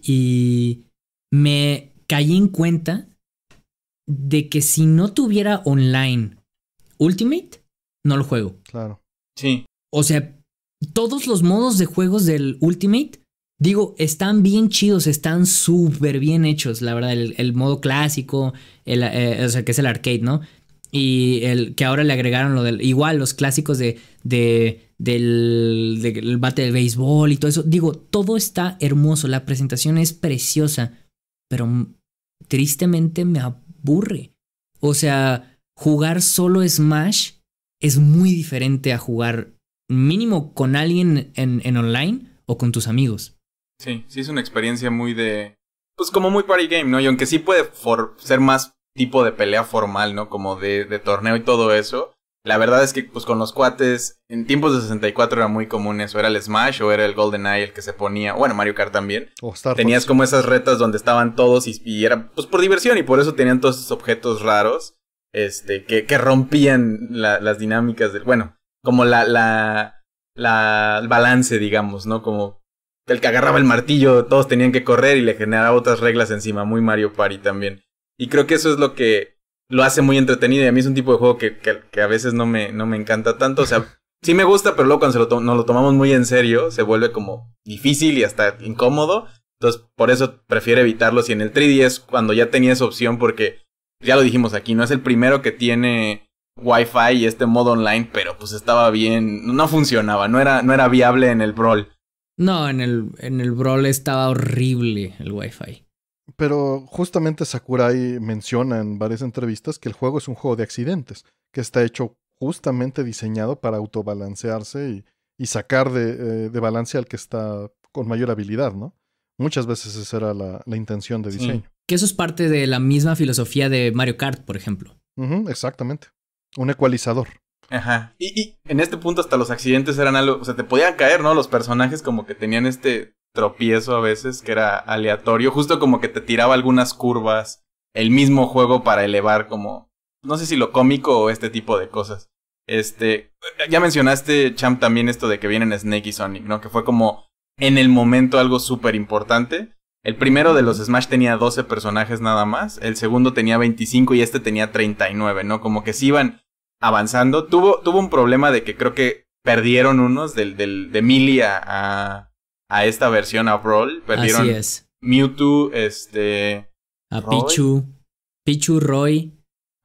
Speaker 3: Y me caí en cuenta de que si no tuviera online Ultimate, no lo juego. Claro. Sí. O sea, todos los modos de juegos del Ultimate, digo, están bien chidos, están súper bien hechos, la verdad, el, modo clásico, el, eh, o sea, que es el arcade, ¿no? Y el que ahora le agregaron lo del, igual los clásicos de, de del, del bate de béisbol y todo eso. Digo, todo está hermoso, la presentación es preciosa, pero tristemente me aburre. O sea, jugar solo Smash es muy diferente a jugar mínimo con alguien en, online o con tus amigos.
Speaker 2: Sí, sí es una experiencia muy de... Pues como muy party game, ¿no? Y aunque sí puede ser más tipo de pelea formal, ¿no? Como de, de torneo y todo eso. La verdad es que pues con los cuates, en tiempos de 64 era muy común eso, era el Smash o era el golden eye el que se ponía, bueno, Mario Kart también. Tenías como esas retas donde estaban todos y, era pues por diversión y por eso tenían todos esos objetos raros este, que, rompían las dinámicas del, bueno, como la, la, la, el balance, digamos, ¿no? Como el que agarraba el martillo, todos tenían que correr y le generaba otras reglas encima, muy Mario Party también. Y creo que eso es lo que lo hace muy entretenido y a mí es un tipo de juego que, a veces no me, no me encanta tanto, o sea, sí me gusta, pero luego cuando se lo nos lo tomamos muy en serio, se vuelve como difícil y hasta incómodo. Entonces, por eso prefiero evitarlo. Si en el 3 d es cuando ya tenía esa opción, porque ya lo dijimos aquí, no es el primero que tiene Wi-Fi y este modo online, pero pues estaba bien, no funcionaba, no era, no era viable en el Brawl.
Speaker 3: No, en el, en el Brawl estaba horrible el Wi-Fi. Pero justamente Sakurai
Speaker 1: menciona en varias entrevistas que el juego es un juego de accidentes, que está hecho justamente diseñado para autobalancearse y, y sacar de, eh, balance al que está con mayor habilidad, ¿no? Muchas veces esa era la, intención de diseño.
Speaker 3: Que eso es parte de la misma filosofía de Mario Kart, por ejemplo. exactamente. Un ecualizador. Ajá. Y,
Speaker 2: en este punto hasta los accidentes eran algo, o sea, te podían caer, ¿no? Los personajes como que tenían este tropiezo a veces que era aleatorio, justo como que te tiraba algunas curvas, el mismo juego para elevar como, no sé si lo cómico o este tipo de cosas. Este, ya mencionaste, Champ, también esto de que vienen Snake y Sonic, ¿no? Que fue como en el momento algo súper importante. El primero de los Smash tenía 12 personajes nada más, el segundo tenía 25 y este tenía 39, ¿no? Como que se iban avanzando. Tuvo, tuvo un problema de que creo que perdieron unos del, del de Mili a, esta versión a Brawl. Perdieron Mewtwo, este. A Pichu.
Speaker 3: Pichu, Roy.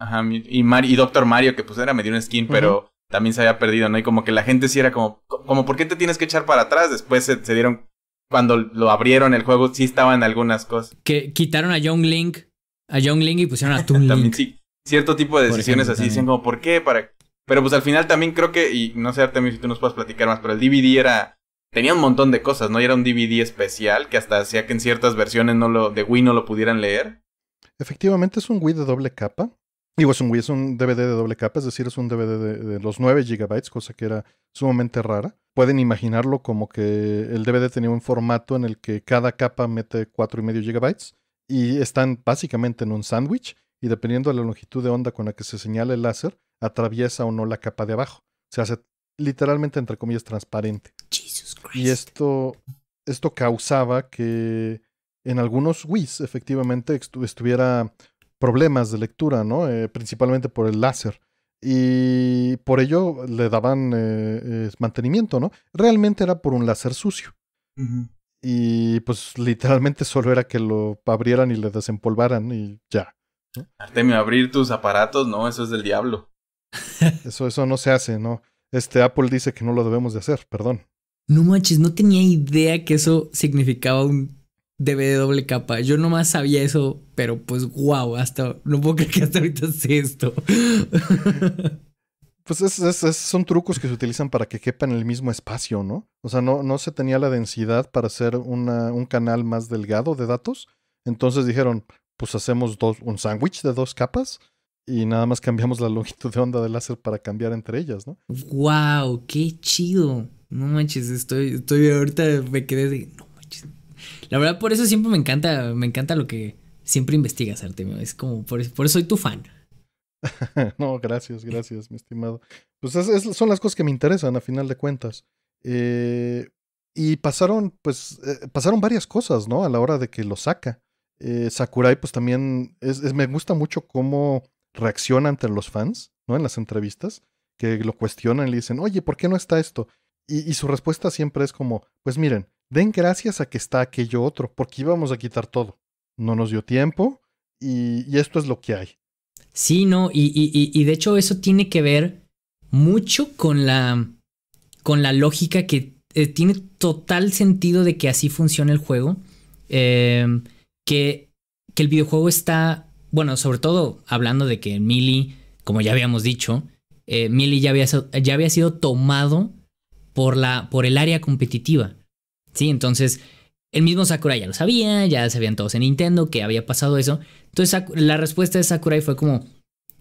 Speaker 2: Ajá, y, y Doctor Mario, que pues era medio un skin, pero también se había perdido, ¿no? Y como que la gente sí era como, como ¿por qué te tienes que echar para atrás? Después se, dieron, cuando lo abrieron el juego, sí estaban algunas cosas.
Speaker 3: Que quitaron a Young Link, a Young Link y pusieron a Toon Link
Speaker 2: cierto tipo de decisiones así. Dicen como, ¿por qué? Para... Pero pues al final también creo que, y no sé, Artemis, si tú nos puedes platicar más, pero el DVD era... Tenía un montón de cosas, ¿no? Y era un DVD especial que hasta hacía que en ciertas versiones no lo, de Wii no lo pudieran leer.
Speaker 1: Efectivamente es un Wii de doble capa. Digo, es un Wii, es un DVD de doble capa, es decir, es un DVD de, de los 9 GB, cosa que era sumamente rara. Pueden imaginarlo como que el DVD tenía un formato en el que cada capa mete 4,5 GB y están básicamente en un sándwich y dependiendo de la longitud de onda con la que se señala el láser, atraviesa o no la capa de abajo. Se hace literalmente, entre comillas, transparente. Y esto, esto causaba que en algunos WIS efectivamente estuviera problemas de lectura, ¿no? Eh, principalmente por el láser. Y por ello le daban eh, mantenimiento, ¿no? Realmente era por un láser sucio. Y pues literalmente solo era que lo abrieran y le desempolvaran y ya
Speaker 2: abrir tus aparatos, no, eso es del diablo.
Speaker 1: eso, eso no se hace, no. Este Apple dice que no lo debemos de hacer, perdón.
Speaker 3: No manches, no tenía idea que eso significaba un DVD doble capa. Yo nomás sabía eso, pero pues wow, hasta no puedo creer que hasta ahorita sé esto.
Speaker 1: Pues es, son trucos que se utilizan para que quepa en el mismo espacio, ¿no? O sea, no, no se tenía la densidad para hacer un canal más delgado de datos. Entonces dijeron, pues hacemos dos, un sándwich de dos capas y nada más cambiamos la longitud de onda del láser para cambiar entre ellas, ¿no?
Speaker 3: ¡Wow! ¡Qué chido! No manches, estoy, estoy ahorita me quedé de. No manches. La verdad, por eso siempre me encanta, me encanta lo que siempre investigas, Artemio. Es como, por, eso soy tu fan.
Speaker 1: no, gracias, gracias, mi estimado. Pues son las cosas que me interesan, a final de cuentas. Eh, y pasaron, pues, eh, pasaron varias cosas, ¿no? A la hora de que lo saca. Eh, Sakurai, pues también es, me gusta mucho cómo reacciona entre los fans, ¿no? En las entrevistas, que lo cuestionan y dicen, oye, ¿por qué no está esto? Y, su respuesta siempre es como, pues miren, den gracias a que está aquello otro, porque íbamos a quitar todo. No nos dio tiempo y, esto es lo
Speaker 3: que hay. Sí, no, y, de hecho eso tiene que ver mucho con la, con la lógica que eh, tiene total sentido de que así funciona el juego. Eh, que, el videojuego está, bueno, sobre todo hablando de que Mili. como ya habíamos dicho, eh, ya había, ya había sido tomado por, la, por el área competitiva. Sí, entonces el mismo Sakurai ya lo sabía, ya sabían todos en Nintendo que había pasado eso. Entonces la respuesta de Sakurai fue como,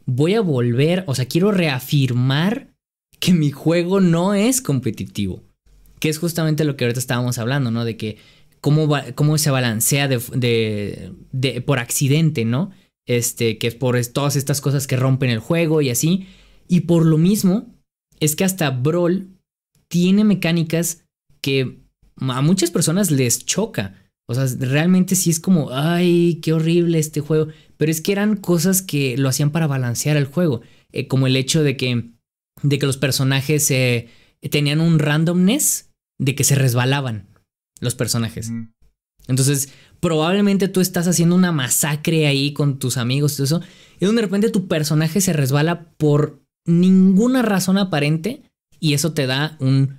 Speaker 3: voy a volver, o sea, quiero reafirmar que mi juego no es competitivo. Que es justamente lo que ahorita estábamos hablando, ¿no? De que cómo, se balancea de, de, por accidente, ¿no? Este, que es por todas estas cosas que rompen el juego y así. Y por lo mismo, es que hasta Brawl tiene mecánicas que a muchas personas les choca. O sea, realmente sí es como, ay, qué horrible este juego. Pero es que eran cosas que lo hacían para balancear el juego. Eh, como el hecho de que, de que los personajes eh, tenían un randomness de que se resbalaban los personajes. Entonces, probablemente tú estás haciendo una masacre ahí con tus amigos, todo eso, y de repente tu personaje se resbala por ninguna razón aparente y eso te da un...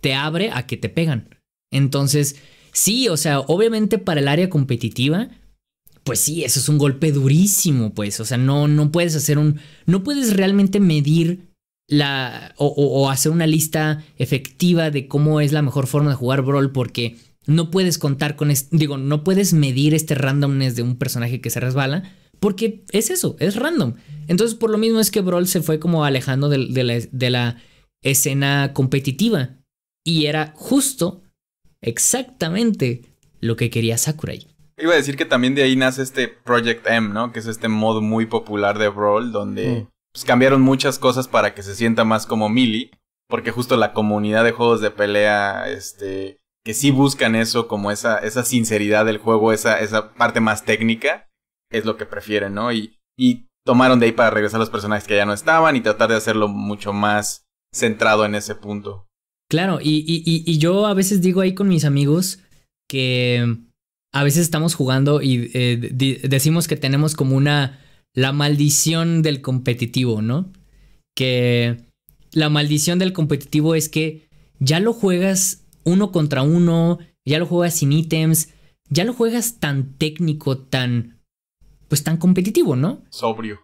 Speaker 3: te abre a que te pegan. Entonces, sí, o sea, obviamente para el área competitiva, pues sí, eso es un golpe durísimo, pues, o sea, no, no puedes hacer un... no puedes realmente medir la, o, hacer una lista efectiva de cómo es la mejor forma de jugar Brawl porque no puedes contar con, digo, no puedes medir este randomness de un personaje que se resbala porque es eso, es random. Entonces por lo mismo es que Brawl se fue como alejando de, la, escena competitiva y era justo, exactamente lo que quería Sakurai.
Speaker 2: Iba a decir que también de ahí nace este Project M, ¿no? Que es este modo muy popular de Brawl donde... Mm pues cambiaron muchas cosas para que se sienta más como Mili, porque justo la comunidad de juegos de pelea, este, que sí buscan eso, como esa, esa sinceridad del juego, esa, esa parte más técnica, es lo que prefieren, ¿no? Y, y tomaron de ahí para regresar los personajes que ya no estaban y tratar de hacerlo mucho más centrado en ese punto.
Speaker 3: Claro, y, y, yo a veces digo ahí con mis amigos que a veces estamos jugando y eh, decimos que tenemos como una la maldición del competitivo, ¿no? Que la maldición del competitivo es que ya lo juegas uno contra uno, ya lo juegas sin ítems, ya lo juegas tan técnico, tan pues tan competitivo, ¿no? Sobrio.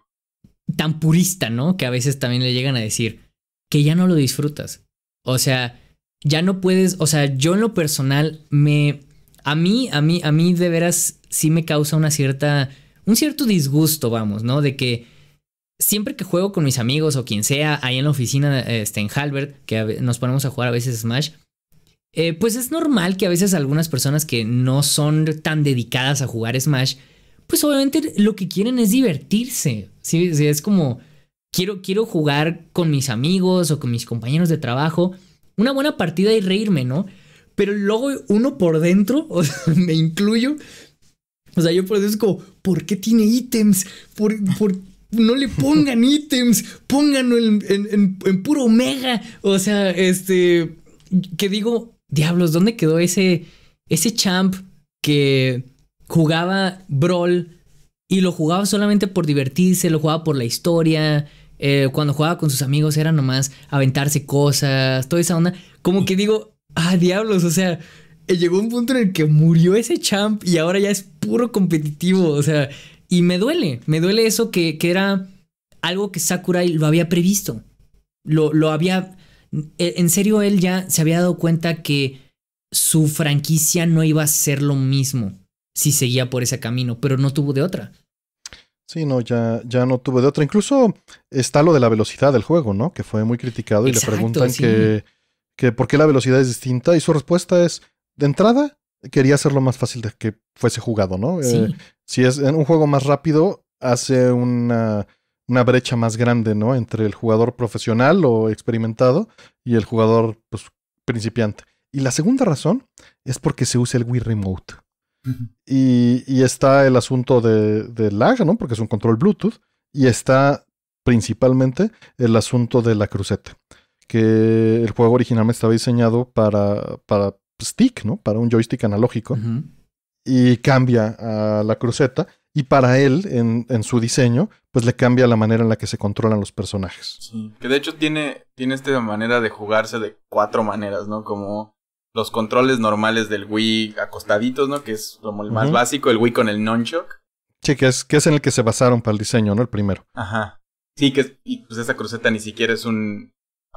Speaker 3: Tan purista, ¿no? Que a veces también le llegan a decir que ya no lo disfrutas. O sea, ya no puedes, o sea, yo en lo personal me a mí a mí a mí de veras sí me causa una cierta un cierto disgusto, vamos, ¿no? De que siempre que juego con mis amigos o quien sea, ahí en la oficina, este, en Halbert, que nos ponemos a jugar a veces Smash, eh, pues es normal que a veces algunas personas que no son tan dedicadas a jugar Smash, pues obviamente lo que quieren es divertirse. ¿sí? es como, quiero, quiero jugar con mis amigos o con mis compañeros de trabajo, una buena partida y reírme, ¿no? Pero luego uno por dentro, o sea, me incluyo, o sea, yo por como, ¿por qué tiene ítems? ¿Por, por no le pongan ítems, pónganlo en, puro omega. O sea, este, que digo, diablos, ¿dónde quedó ese, ese champ que jugaba Brawl y lo jugaba solamente por divertirse, lo jugaba por la historia? Eh, cuando jugaba con sus amigos era nomás aventarse cosas, toda esa onda. Como que digo, ah, diablos, o sea, eh, llegó un punto en el que murió ese champ y ahora ya es puro competitivo. O sea, y me duele, me duele eso que, era algo que Sakurai lo había previsto. Lo, lo había. E, en serio, él ya se había dado cuenta que su franquicia no iba a ser lo mismo si seguía por ese camino, pero no tuvo de otra.
Speaker 1: Sí, no, ya, ya no tuvo de otra. Incluso está lo de la velocidad del juego, ¿no? Que fue muy criticado y le preguntan que, que por qué la velocidad es distinta y su respuesta es, de entrada, quería hacerlo más fácil de que fuese jugado, ¿no? Eh, si es un juego más rápido, hace una, brecha más grande, ¿no? Entre el jugador profesional o experimentado y el jugador pues, principiante. Y la segunda razón es porque se usa el Wii Remote. y, está el asunto de, de lag, ¿no? Porque es un control Bluetooth. Y está principalmente el asunto de la cruceta. Que el juego originalmente estaba diseñado para, para stick, ¿no? Para un joystick analógico. Y cambia a la cruceta. Y para él, en, su diseño, pues le cambia la manera en la que se controlan los personajes.
Speaker 2: Que de hecho tiene, tiene esta manera de jugarse de cuatro maneras, ¿no? Como los controles normales del Wii acostaditos, ¿no? Que es como el más básico, el Wii con el non Sí,
Speaker 1: que es, que es en el que se basaron para el diseño, ¿no? El primero.
Speaker 2: Ajá. Sí, que y pues esa cruceta ni siquiera es un...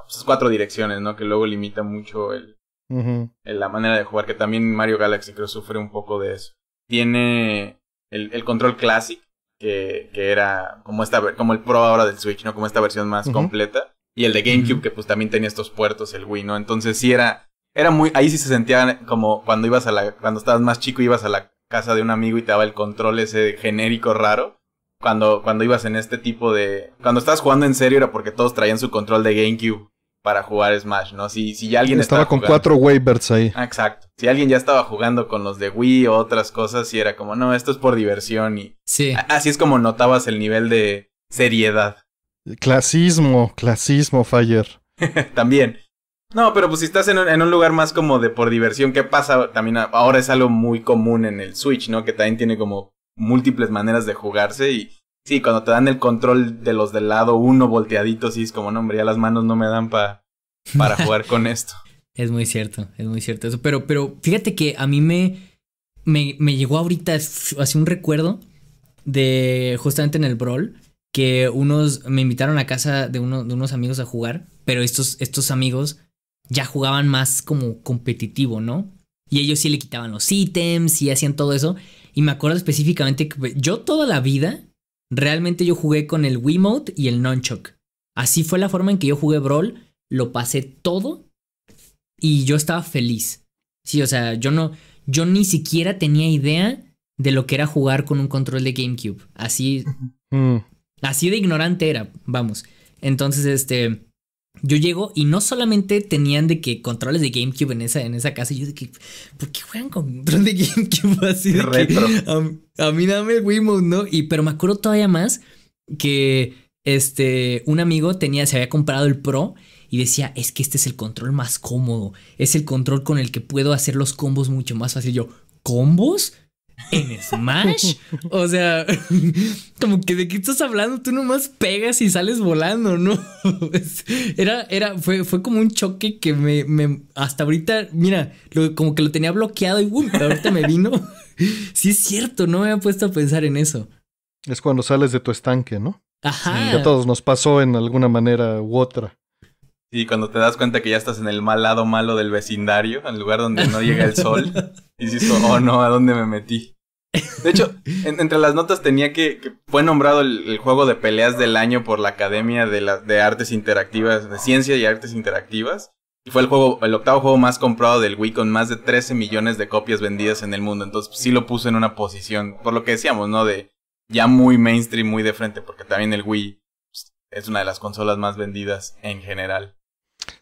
Speaker 2: Pues, es cuatro direcciones, ¿no? Que luego limita mucho el, en la manera de jugar, que también Mario Galaxy creo sufre un poco de eso. Tiene el, el control classic, que, que, era como, esta, como el Pro ahora del Switch, ¿no? Como esta versión más completa. Y el de GameCube, que pues también tenía estos puertos, el Wii, ¿no? Entonces sí era, era muy, ahí sí se sentía como cuando ibas a la, cuando estabas más chico ibas a la casa de un amigo y te daba el control ese genérico raro. Cuando, cuando ibas en este tipo de. Cuando estabas jugando en serio era porque todos traían su control de GameCube para jugar Smash, ¿no? Si, si ya alguien estaba, estaba con cuatro
Speaker 1: waivers ahí. Ah,
Speaker 2: exacto. Si alguien ya estaba jugando con los de Wii o otras cosas, y era como, no, esto es por diversión y sí. así es como notabas el nivel de seriedad.
Speaker 1: Clasismo, clasismo, Fire.
Speaker 2: También. No, pero pues si estás en un, en un, lugar más como de por diversión, ¿qué pasa? También ahora es algo muy común en el Switch, ¿no? Que también tiene como múltiples maneras de jugarse y Sí, cuando te dan el control de los del lado uno volteaditos, sí es como, no, hombre, ya las manos no me dan para
Speaker 3: jugar con esto. Es muy cierto, es muy cierto eso. Pero, pero fíjate que a mí me, me, me llegó ahorita así un recuerdo de justamente en el Brawl que unos me invitaron a casa de, uno, de unos amigos a jugar, pero estos, estos amigos ya jugaban más como competitivo, ¿no? Y ellos sí le quitaban los ítems y hacían todo eso. Y me acuerdo específicamente que yo toda la vida Realmente yo jugué con el Wiimote y el Nunchuk. Así fue la forma en que yo jugué Brawl, lo pasé todo y yo estaba feliz. Sí, o sea, yo no, yo ni siquiera tenía idea de lo que era jugar con un control de GameCube. Así, mm. así de ignorante era, vamos. Entonces, este, yo llego y no solamente tenían de que controles de GameCube en esa, en esa casa, yo de que, ¿por qué juegan con control de GameCube así? De a, mí dame el Wiimote, ¿no? Y pero me acuerdo todavía más que este, un amigo tenía, se había comprado el Pro y decía, es que este es el control más cómodo, es el control con el que puedo hacer los combos mucho más fácil. Yo, ¿combos? en Smash. O sea, como que de qué estás hablando, tú nomás pegas y sales volando, ¿no? Era, era, fue, fue como un choque que me, me hasta ahorita, mira, como que lo tenía bloqueado y boom, ¡uh! ahorita me vino. Sí es cierto, no me había puesto a pensar en eso. Es cuando sales de tu estanque,
Speaker 1: ¿no? Ajá. Y a todos nos pasó en alguna manera u otra.
Speaker 2: Y cuando te das cuenta que ya estás en el mal lado malo del vecindario, al lugar donde no llega el sol, y dices, oh no, ¿a dónde me metí? De hecho, entre las notas tenía que, fue nombrado el, juego de peleas del año por la Academia de, las de Artes Interactivas, de Ciencia y Artes Interactivas, y fue el juego, el octavo juego más comprado del Wii con más de 13 millones de copias vendidas en el mundo. Entonces pues, sí lo puso en una posición, por lo que decíamos, ¿no? De ya muy mainstream, muy de frente, porque también el Wii es una de las consolas más vendidas en general.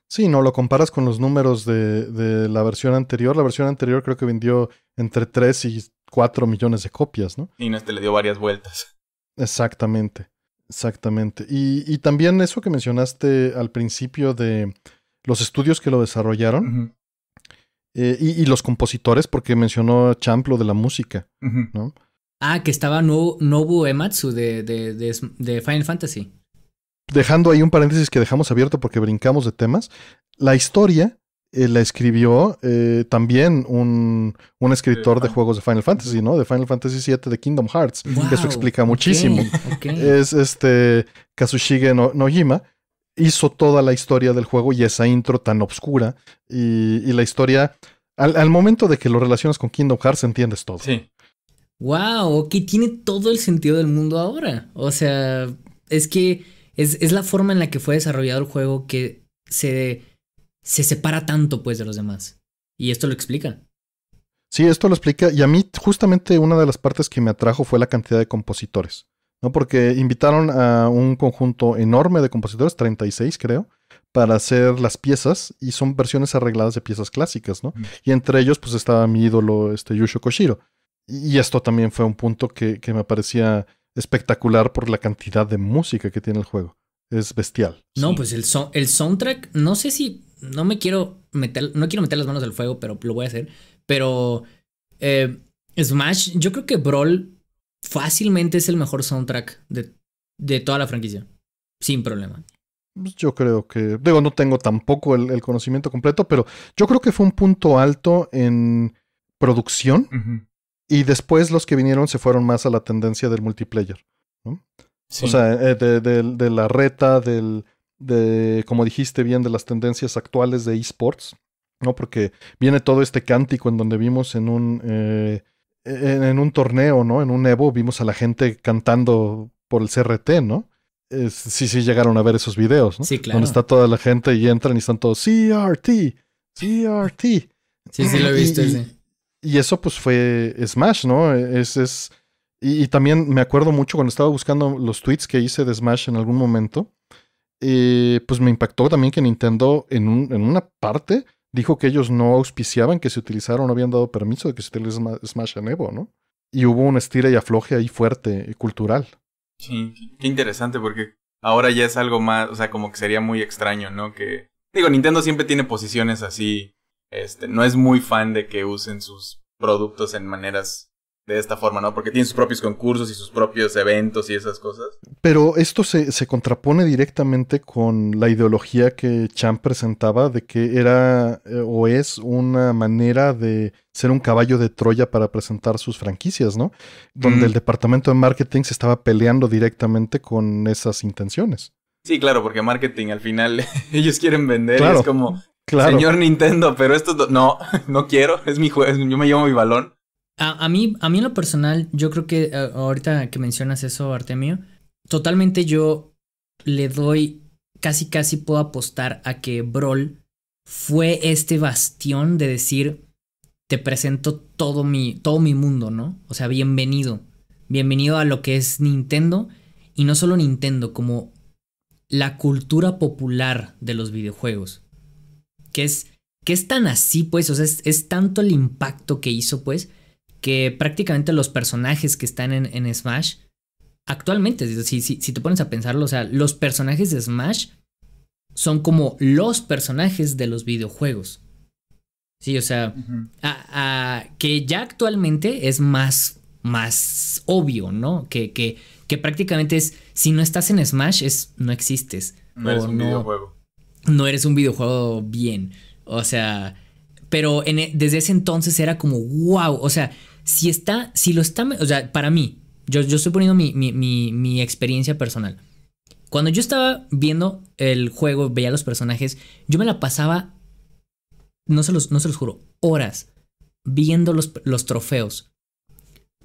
Speaker 1: Sí, no, lo comparas con los números de, la versión anterior. La versión anterior creo que vendió entre 3 y 4 millones de copias, ¿no?
Speaker 2: Y este le dio varias vueltas.
Speaker 1: Exactamente, exactamente. Y, también eso que mencionaste al principio de los estudios que lo desarrollaron eh, y, los compositores, porque mencionó Champ de la música, ¿no?
Speaker 3: Ah, que estaba Nobu Ematsu de, de, de Final Fantasy
Speaker 1: dejando ahí un paréntesis que dejamos abierto porque brincamos de temas, la historia eh, la escribió eh, también un, escritor de juegos de Final Fantasy, ¿no? De Final Fantasy VII de Kingdom Hearts. Eso explica muchísimo. Es este Kazushige Nojima. Hizo toda la historia del juego y esa intro tan oscura. Y, la historia, al, momento de que lo relacionas con Kingdom Hearts,
Speaker 3: entiendes todo. Sí. Wow, que tiene todo el sentido del mundo ahora. O sea, es que es, la forma en la que fue desarrollado el juego que se, se separa tanto pues de los demás. Y esto lo explica.
Speaker 1: Sí, esto lo explica. Y a mí justamente una de las partes que me atrajo fue la cantidad de compositores. ¿no? Porque invitaron a un conjunto enorme de compositores, 36 creo, para hacer las piezas y son versiones arregladas de piezas clásicas, ¿no? Mm. Y entre ellos pues estaba mi ídolo, este Yusho Koshiro. Y esto también fue un punto que, que me parecía espectacular por la cantidad de música que tiene el juego. Es bestial.
Speaker 3: No, pues el, el soundtrack, no sé si, no me quiero meter, no quiero meter las manos al fuego, pero lo voy a hacer. Pero eh, Smash, yo creo que Brawl fácilmente es el mejor soundtrack de, de toda la franquicia, sin problema.
Speaker 1: Pues yo creo que, digo, no tengo tampoco el, conocimiento completo, pero yo creo que fue un punto alto en producción. Y después los que vinieron se fueron más a la tendencia del multiplayer. ¿no? O sea, eh, de, de, la reta, del, de, como dijiste bien, de las tendencias actuales de esports, ¿no? Porque viene todo este cántico en donde vimos en un, eh, en, un torneo, ¿no? En un Evo vimos a la gente cantando por el CRT, ¿no? sí, sí llegaron a ver esos videos, ¿no? Sí, claro. Donde está toda la gente y entran y están todos CRT, CRT. Sí, sí lo he y eso pues fue eh, Smash, ¿no? E-, es, es, y, también me acuerdo mucho cuando estaba buscando los tweets que hice de Smash en algún momento, eh, pues me impactó también que Nintendo en, en, una parte dijo que ellos no auspiciaban que se utilizaron o no habían dado permiso de que se utilizara Smash en Evo, ¿no? Y hubo un estilo y afloje ahí fuerte y eh, cultural.
Speaker 2: Sí, qué interesante porque ahora ya es algo más, o sea, como que sería muy extraño, ¿no? Que, digo, Nintendo siempre tiene posiciones así este, no es muy fan de que usen sus productos en maneras de esta forma, ¿no? Porque tienen sus propios concursos y sus propios eventos y esas cosas.
Speaker 1: Pero esto se, contrapone directamente con la ideología que Chan presentaba de que era eh, o es una manera de ser un caballo de Troya para presentar sus franquicias, ¿no? Donde el departamento de marketing se estaba peleando directamente con esas intenciones.
Speaker 2: Sí, claro, porque marketing al final ellos quieren vender, es como Señor Nintendo, pero esto no, no quiero, es mi juego, yo me llevo mi balón.
Speaker 3: A, mí, a mí en lo personal, yo creo que eh, ahorita que mencionas eso, Artemio, totalmente yo le doy, casi casi puedo apostar a que Brawl fue este bastión de decir, te presento todo mi, todo mi mundo, ¿no? O sea, bienvenido, bienvenido a lo que es Nintendo, y no solo Nintendo, como la cultura popular de los videojuegos que es, que es tan así, pues, o sea, es, es tanto el impacto que hizo, pues, que prácticamente los personajes que están en, Smash, actualmente, si, si, si, te pones a pensarlo, o sea, los personajes de Smash son como los personajes de los videojuegos. Sí, o sea, que ya actualmente es más, más obvio, ¿no? Que, que, que prácticamente es, si no estás en Smash, es no existes. No es un
Speaker 2: videojuego
Speaker 3: no eres un videojuego bien. O sea, pero e, desde ese entonces era como, wow, o sea, si está, si lo está, o sea, para mí, yo, yo estoy poniendo mi, mi, experiencia personal. Cuando yo estaba viendo el juego, veía los personajes, yo me la pasaba, no se los, no se los juro, horas viendo los, los trofeos.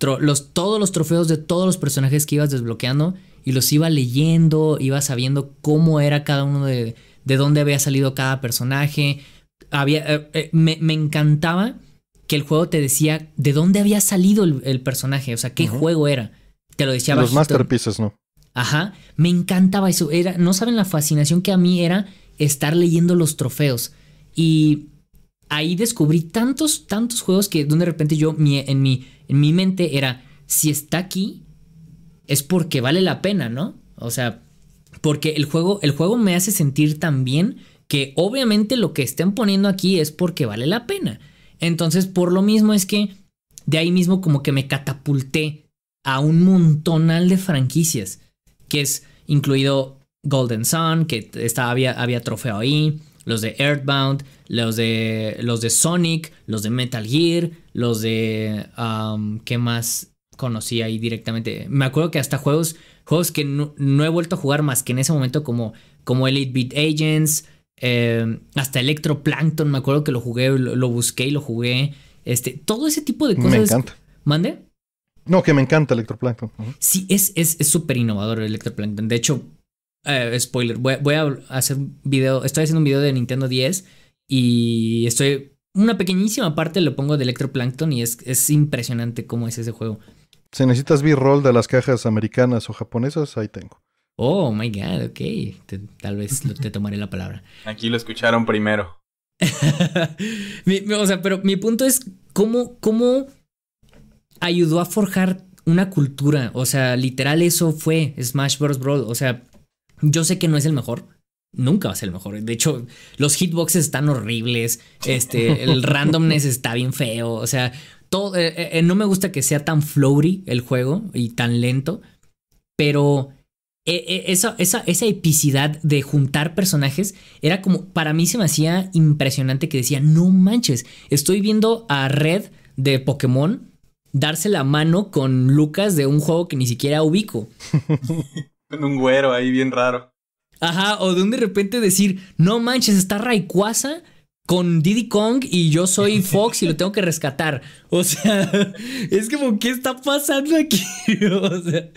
Speaker 3: los, todos los trofeos de todos los personajes que ibas desbloqueando y los iba leyendo, iba sabiendo cómo era cada uno de, de dónde había salido cada personaje. Había, eh, eh, me, encantaba que el juego te decía de dónde había salido el, personaje, o sea, qué juego era. Te lo decía Los masterpieces, ¿no? Ajá, me encantaba eso. Era, no saben la fascinación que a mí era estar leyendo los trofeos. Y ahí descubrí tantos, tantos juegos que donde de repente yo en, mi, en mi mente era, si está aquí, es porque vale la pena, ¿no? O sea, porque el juego, el juego me hace sentir tan bien que obviamente lo que estén poniendo aquí es porque vale la pena. Entonces, por lo mismo es que de ahí mismo como que me catapulté a un montonal de franquicias, que es incluido Golden Sun, que estaba, había, había trofeo ahí, los de Earthbound, los de, los de Sonic, los de Metal Gear, los de... ¿Qué más conocí ahí directamente? Me acuerdo que hasta juegos Juegos que no, he vuelto a jugar más que en ese momento como, como Elite Beat Agents, eh, hasta Electroplankton, me acuerdo que lo jugué, lo, busqué y lo jugué. Este, todo ese tipo de cosas. Me encanta. ¿Mande? No, que me encanta Electroplankton. Sí, es súper es, es innovador Electroplankton. De hecho, eh, spoiler, voy, a hacer un video, estoy haciendo un video de Nintendo 10 y estoy... Una pequeñísima parte lo pongo de Electroplankton y es, es impresionante cómo es ese juego.
Speaker 1: Si necesitas B-roll de las cajas americanas o japonesas, ahí tengo.
Speaker 3: Oh, my God, ok. tal vez te tomaré la palabra. Aquí lo escucharon primero. o sea, pero mi punto es cómo, cómo ayudó a forjar una cultura. O sea, literal eso fue Smash Bros. Brawl. O sea, yo sé que no es el mejor. Nunca va a ser el mejor. De hecho, los hitboxes están horribles. Este, el randomness está bien feo. O sea, eh, eh, eh, no me gusta que sea tan flowery el juego y tan lento, pero esa, esa, esa, epicidad de juntar personajes era como, para mí se me hacía impresionante que decía, no manches, estoy viendo a Red de Pokémon darse la mano con Lucas de un juego que ni siquiera ubico. con un güero ahí bien raro. Ajá, o de un de repente decir, no manches, está Rayquaza con Diddy Kong y yo soy Fox y lo tengo que rescatar. O sea, es como, ¿qué está pasando aquí? O sea,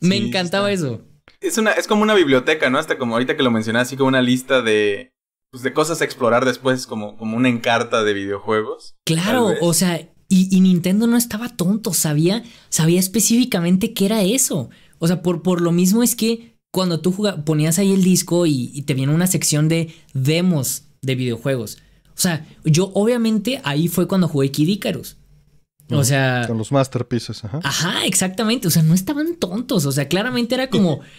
Speaker 3: me encantaba eso.
Speaker 2: Es, una, es como una biblioteca, ¿no? Hasta como ahorita que lo mencionas, así como una lista de, pues, de cosas a explorar después, como, como una encarta de videojuegos.
Speaker 3: Claro, o sea, y, Nintendo no estaba tonto, sabía, sabía específicamente qué era eso. O sea, por, por lo mismo es que cuando tú ponías ahí el disco y te viene una sección de demos de videojuegos o sea, yo obviamente ahí fue cuando jugué Kid Icarus. O sea. Con los masterpieces, ajá. Ajá, exactamente. O sea, no estaban tontos. O sea, claramente era como.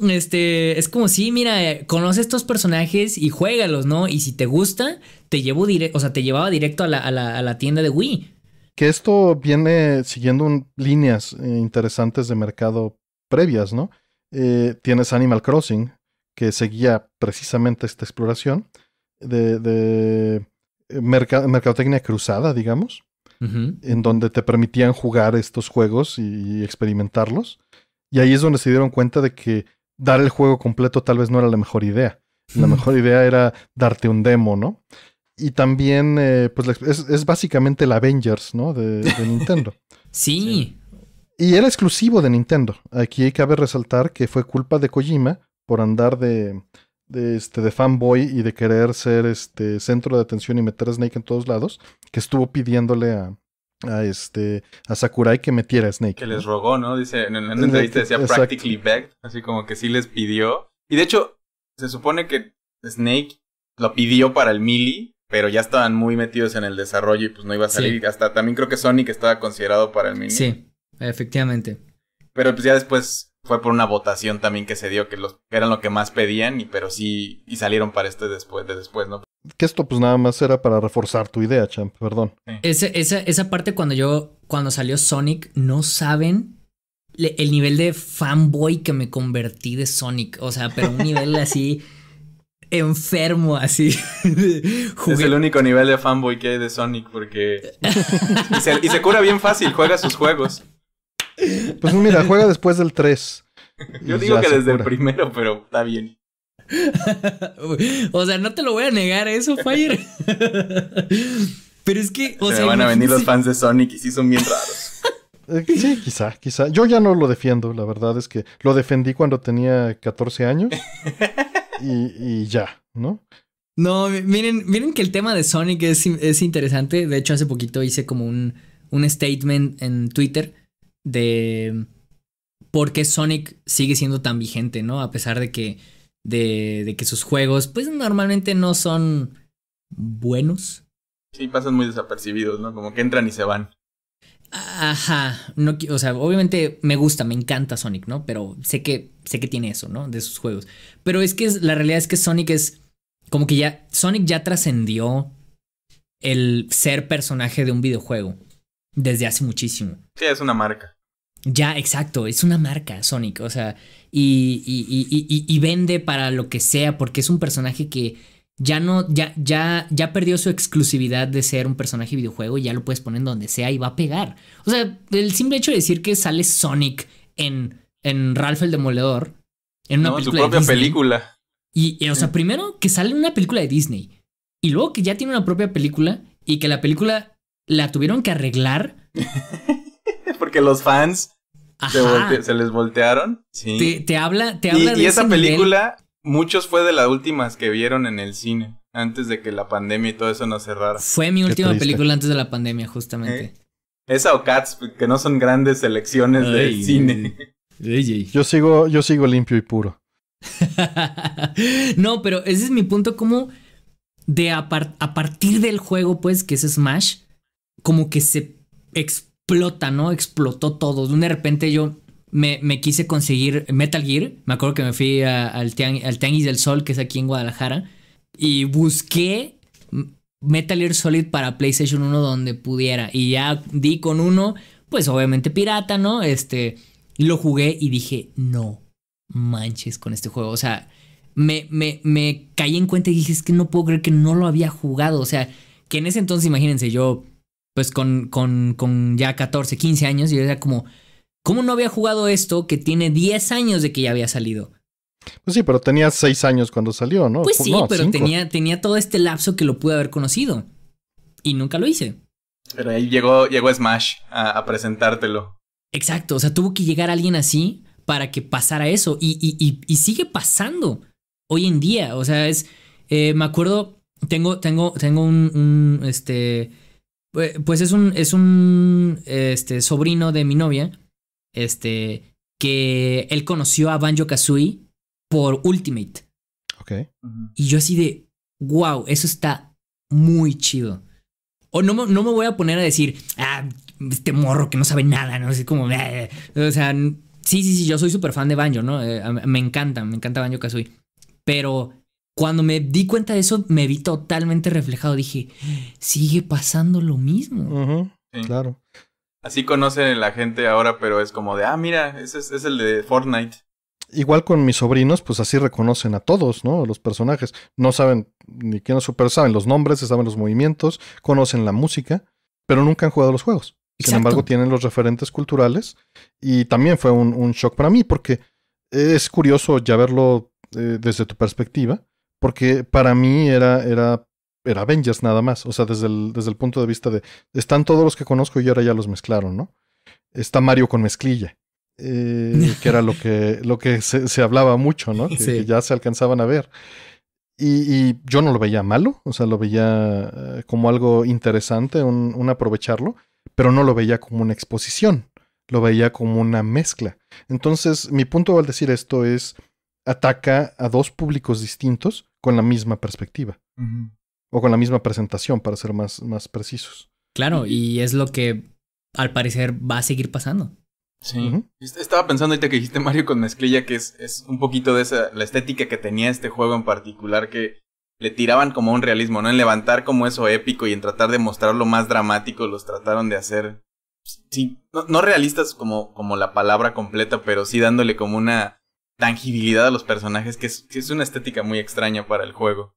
Speaker 3: Este, es como si, sí, mira, eh, conoce estos personajes y juégalos, ¿no? Y si te gusta, te llevo directo, o sea, te llevaba directo a la, tienda de Wii. Que esto
Speaker 1: viene siguiendo líneas eh, interesantes de mercado previas, ¿no? Eh, tienes Animal Crossing, que seguía precisamente esta exploración de, de eh, mercadotecnia cruzada, digamos, en donde te permitían jugar estos juegos y, experimentarlos. Y ahí es donde se dieron cuenta de que dar el juego completo tal vez no era la mejor idea. La mejor idea era darte un demo, ¿no? Y también, eh, pues es, básicamente el Avengers, ¿no? De, Nintendo. sí. sí. Y era exclusivo de Nintendo. Aquí cabe resaltar que fue culpa de Kojima por andar de, de, este, de fanboy y de querer ser este centro de atención y meter a Snake en todos lados, que estuvo pidiéndole a, este a Sakurai que metiera a Snake. Que les
Speaker 2: rogó, ¿no? Dice, en una entrevista decía practically begged, así como que sí les pidió. Y de hecho, se supone que Snake lo pidió para el Mili, pero ya estaban muy metidos en el desarrollo y pues no iba a salir. Hasta también creo que Sonic estaba considerado para el Mili. Sí,
Speaker 3: efectivamente.
Speaker 2: Pero pues ya después fue por una votación también que se dio, que los eran lo que más pedían, y pero sí, y salieron para este después, de después, ¿no?
Speaker 3: Que
Speaker 1: esto pues nada más era para reforzar tu idea, champ, perdón.
Speaker 3: esa, parte cuando yo, cuando salió Sonic, no saben el nivel de fanboy que me convertí de Sonic, o sea, pero un nivel así enfermo así. Es
Speaker 2: el único nivel de fanboy que hay de Sonic porque... y se cura bien fácil, juega sus juegos.
Speaker 1: Pues mira, juega después del 3. Yo digo que desde el
Speaker 2: primero, pero está bien.
Speaker 3: o sea, no te lo voy a negar, ¿eh? eso, Fire. pero es que. O Se sea, van a venir los
Speaker 2: fans de Sonic y sí son bien
Speaker 1: raros. Eh, sí, quizá, quizá. Yo ya no lo defiendo, la verdad es que lo defendí cuando tenía 14 años y, ya,
Speaker 3: ¿no? No, miren, miren que el tema de Sonic es, es interesante. De hecho, hace poquito hice como un, un statement en Twitter de por qué Sonic sigue siendo tan vigente, ¿no? A pesar de que, de, que sus juegos, pues normalmente no son buenos. Sí, pasan
Speaker 2: muy desapercibidos, ¿no? Como que entran y se van.
Speaker 3: Ajá, no, o sea, obviamente me gusta, me encanta Sonic, ¿no? Pero sé que, sé que tiene eso, ¿no? De sus juegos. Pero es que la realidad es que Sonic es como que ya, Sonic ya trascendió el ser personaje de un videojuego desde hace muchísimo.
Speaker 2: Sí, es una marca.
Speaker 3: Ya, exacto, es una marca Sonic, o sea, y, vende para lo que sea, porque es un personaje que ya no, ya, ya, ya perdió su exclusividad de ser un personaje videojuego, ya lo puedes poner en donde sea y va a pegar. O sea, el simple hecho de decir que sale Sonic en, en Ralph el Demoledor, en una película. su propia película. Y, o sea, primero que sale en una película de Disney, y luego que ya tiene una propia película, y que la película la tuvieron que arreglar
Speaker 2: porque los fans se, les voltearon. Sí.
Speaker 3: Te, habla, te habla y, esa película,
Speaker 2: muchos fue de las últimas que vieron en el cine, antes de que la pandemia y todo eso nos cerrara. Fue mi última película
Speaker 3: antes de la pandemia, justamente. Eh,
Speaker 2: esa o Cats,
Speaker 1: que no son grandes selecciones de cine. Yo sigo, yo sigo limpio y puro.
Speaker 3: no, pero ese es mi punto, como de a, partir del juego, pues, que es Smash, como que se explota, ¿no? Explotó todo. De, repente yo me, quise conseguir Metal Gear. Me acuerdo que me fui al, Tianguis del Sol, que es aquí en Guadalajara, y busqué Metal Gear Solid para PlayStation 1 donde pudiera. Y ya di con uno, pues obviamente pirata, ¿no? Este, lo jugué y dije, no manches con este juego. O sea, me, me caí en cuenta y dije, es que no puedo creer que no lo había jugado. O sea, que en ese entonces, imagínense, yo pues con, ya 14, 15 años, Y yo era como, ¿cómo no había jugado esto que tiene 10 años de que ya había salido?
Speaker 1: Pues sí, pero tenía 6 años cuando salió, ¿no? Pues sí, pero tenía,
Speaker 3: tenía todo este lapso que lo pude haber conocido. Y nunca lo hice.
Speaker 1: Pero ahí
Speaker 2: llegó, llegó Smash a, presentártelo.
Speaker 3: Exacto, o sea, tuvo que llegar alguien así para que pasara eso. Y, y, y, sigue pasando hoy en día. O sea, es. Eh, me acuerdo. Tengo, tengo, tengo un, un este pues, pues es un, es un este, sobrino de mi novia, este, que él conoció a Banjo Kazooie por Ultimate. Ok. Y yo así de, wow, eso está muy chido. O no, no me voy a poner a decir, ah, este morro que no sabe nada, ¿no? sé, como, ah, eh". o sea, sí, sí, sí, yo soy súper fan de Banjo, ¿no? Eh, me encanta, me encanta Banjo Kazooie. Pero cuando me di cuenta de eso, me vi totalmente reflejado. Dije, sigue pasando lo mismo. Claro.
Speaker 1: Así
Speaker 2: conocen la gente ahora, pero es como de, ah, mira, ese es, el de Fortnite
Speaker 3: igual con
Speaker 1: mis sobrinos, pues así reconocen a todos, ¿no? Los personajes. No saben ni quién es, pero saben los nombres, saben los movimientos, conocen la música, pero nunca han jugado los juegos. Sin embargo, tienen los referentes culturales y también fue un, shock para mí porque es curioso ya verlo eh, desde tu perspectiva, porque para mí era, era, era Avengers nada más, o sea, desde el, desde el punto de vista de, están todos los que conozco y ahora ya los mezclaron, ¿no? Está Mario con mezclilla. Eh, que era lo que, lo que se, hablaba mucho, ¿no? Que, ya se alcanzaban a ver. Y, yo no lo veía malo, o sea, lo veía eh, como algo interesante, un, aprovecharlo, pero no lo veía como una exposición, lo veía como una mezcla. Entonces, mi punto al decir esto es, ataca a dos públicos distintos con la misma perspectiva. O con la misma presentación, para ser más, más precisos.
Speaker 3: Claro, y es lo que al parecer va a seguir pasando. Sí.
Speaker 2: Estaba pensando ahorita que dijiste Mario con mezclilla, que es, es, un poquito de esa, la estética que tenía este juego en particular, que le tiraban como un realismo, ¿no? En levantar como eso épico y en tratar de mostrarlo más dramático, los trataron de hacer. Sí, no, no realistas como, como la palabra completa, pero sí dándole como una tangibilidad a los personajes, que es, una estética muy extraña para el juego.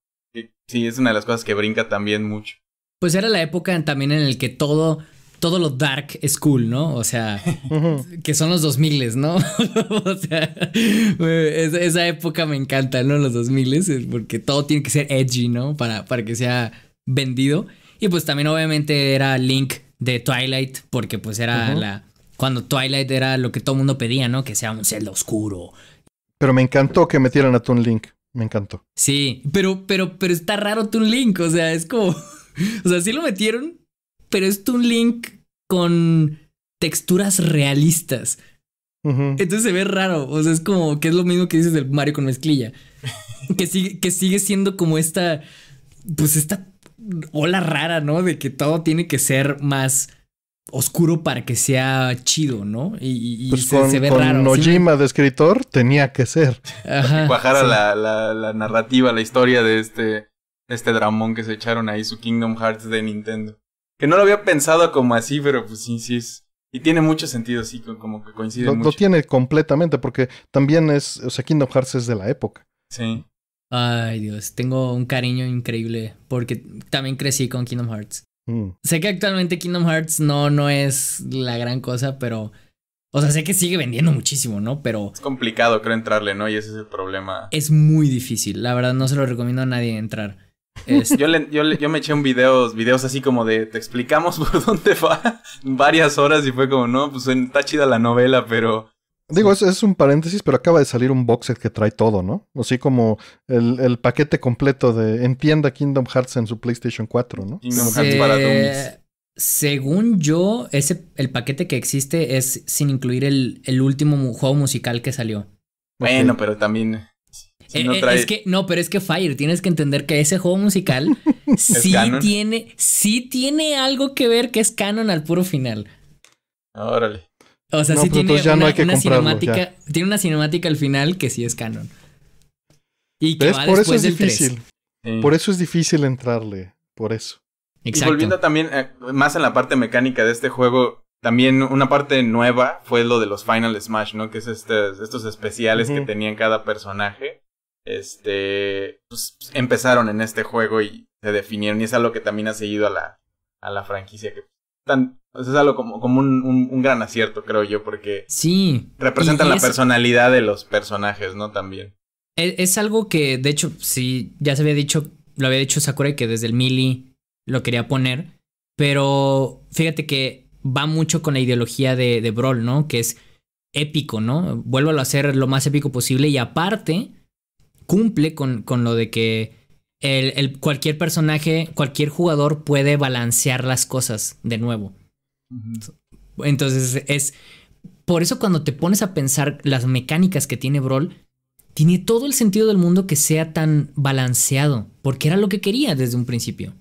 Speaker 2: sí, es una de las cosas que brinca también mucho.
Speaker 3: Pues era la época también en el que todo, todo lo dark es cool, ¿no? O sea, que son los 2000, ¿no? o sea, esa época me encanta, ¿no? Los 2000, porque todo tiene que ser edgy, ¿no? Para, para que sea vendido. Y pues también obviamente era Link de Twilight, porque pues era la... Cuando Twilight era lo que todo el mundo pedía, ¿no? Que sea un celda oscuro, pero me
Speaker 1: encantó que metieran a Toon Link. Me encantó.
Speaker 3: Sí, pero, pero, pero está raro Toon Link. O sea, es como. O sea, sí lo metieron, pero es Toon Link con texturas realistas. Entonces se ve raro. O sea, es como que es lo mismo que dices del Mario con mezclilla. que, sigue, que sigue siendo como esta. Pues esta ola rara, ¿no? De que todo tiene que ser más oscuro para que sea chido, ¿no? Y, pues se, ve con raro. Nojima
Speaker 1: de escritor tenía que ser. Ajá, Bajara
Speaker 2: la, la, narrativa, la historia de este, este dramón que se echaron ahí, su Kingdom Hearts de Nintendo. Que no lo había pensado como así, pero pues sí, sí es.
Speaker 3: Y tiene mucho sentido, sí, como que coincide. mucho. lo
Speaker 1: tiene completamente, porque también es, o sea, Kingdom Hearts es de la época.
Speaker 3: Sí. Ay, Dios, tengo un cariño increíble porque también crecí con Kingdom Hearts. Mm. Sé que actualmente Kingdom Hearts no, no es la gran cosa, pero. O sea, sé que sigue vendiendo muchísimo, ¿no? Pero. Es
Speaker 2: complicado, creo, entrarle, ¿no? Y ese es
Speaker 3: el problema. Es muy difícil. La verdad, no se lo recomiendo a nadie entrar.
Speaker 2: yo, me eché un video, videos así como de te explicamos por dónde va varias horas y fue como, no, pues está chida la novela, pero
Speaker 1: Digo, es, un paréntesis, pero acaba de salir un box set que trae todo, ¿no? Así como el, paquete completo de entienda Kingdom Hearts en su PlayStation 4, ¿no? Kingdom
Speaker 3: Hearts para Según yo, ese, el paquete que existe es sin incluir el, último juego musical que salió. Bueno,
Speaker 1: pero
Speaker 2: también. Eh, no eh, Es que,
Speaker 3: no, pero es que Fire, tienes que entender que ese juego musical sí tiene, sí tiene algo que ver que es canon al puro final.
Speaker 2: Órale.
Speaker 1: O sea, sí tiene una, cinemática.
Speaker 3: Tiene una cinemática al final que sí es canon. Y por eso es difícil.
Speaker 1: Por eso es difícil entrarle. Por eso. Y volviendo
Speaker 2: también eh, más en la parte mecánica de este juego, también una parte nueva fue lo de los Final Smash, ¿no? Que es este, estos especiales que tenían cada personaje. Este. Pues, empezaron en este juego y se definieron. Y es algo que también ha seguido a la, franquicia. Que tan, es algo como, como un, gran acierto, creo yo, porque sí, representan la personalidad de los personajes, ¿no? También.
Speaker 3: E, es, algo que, de hecho, sí, ya se había dicho, lo había dicho Sakurai que desde el Mili lo quería poner, pero fíjate que va mucho con la ideología de, de Brawl, ¿no? Que es épico, ¿no? Vuélvalo a hacer lo más épico posible y aparte cumple con, lo de que el, cualquier personaje, cualquier jugador puede balancear las cosas de nuevo. Entonces es... Por eso cuando te pones a pensar las mecánicas que tiene Brawl, tiene todo el sentido del mundo que sea tan balanceado, porque era lo que quería desde un principio.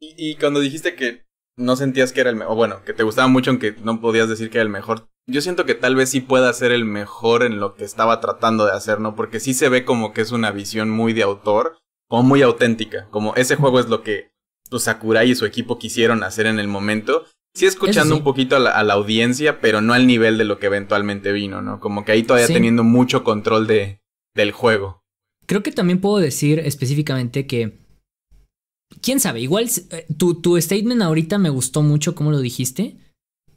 Speaker 2: Y, cuando dijiste que no sentías que era el mejor, bueno, que te gustaba mucho aunque no podías decir que era el mejor, yo siento que tal vez sí pueda ser el mejor en lo que estaba tratando de hacer, ¿no? Porque sí se ve como que es una visión muy de autor, o muy auténtica, como ese juego es lo que Sakurai y su equipo quisieron hacer en el momento, Sí, escuchando un poquito a la, audiencia, pero no al nivel de lo que eventualmente vino, ¿no? Como que ahí todavía teniendo mucho control de, del juego.
Speaker 3: Creo que también puedo decir específicamente que. Quién sabe, igual eh, tu, statement ahorita me gustó mucho como lo dijiste.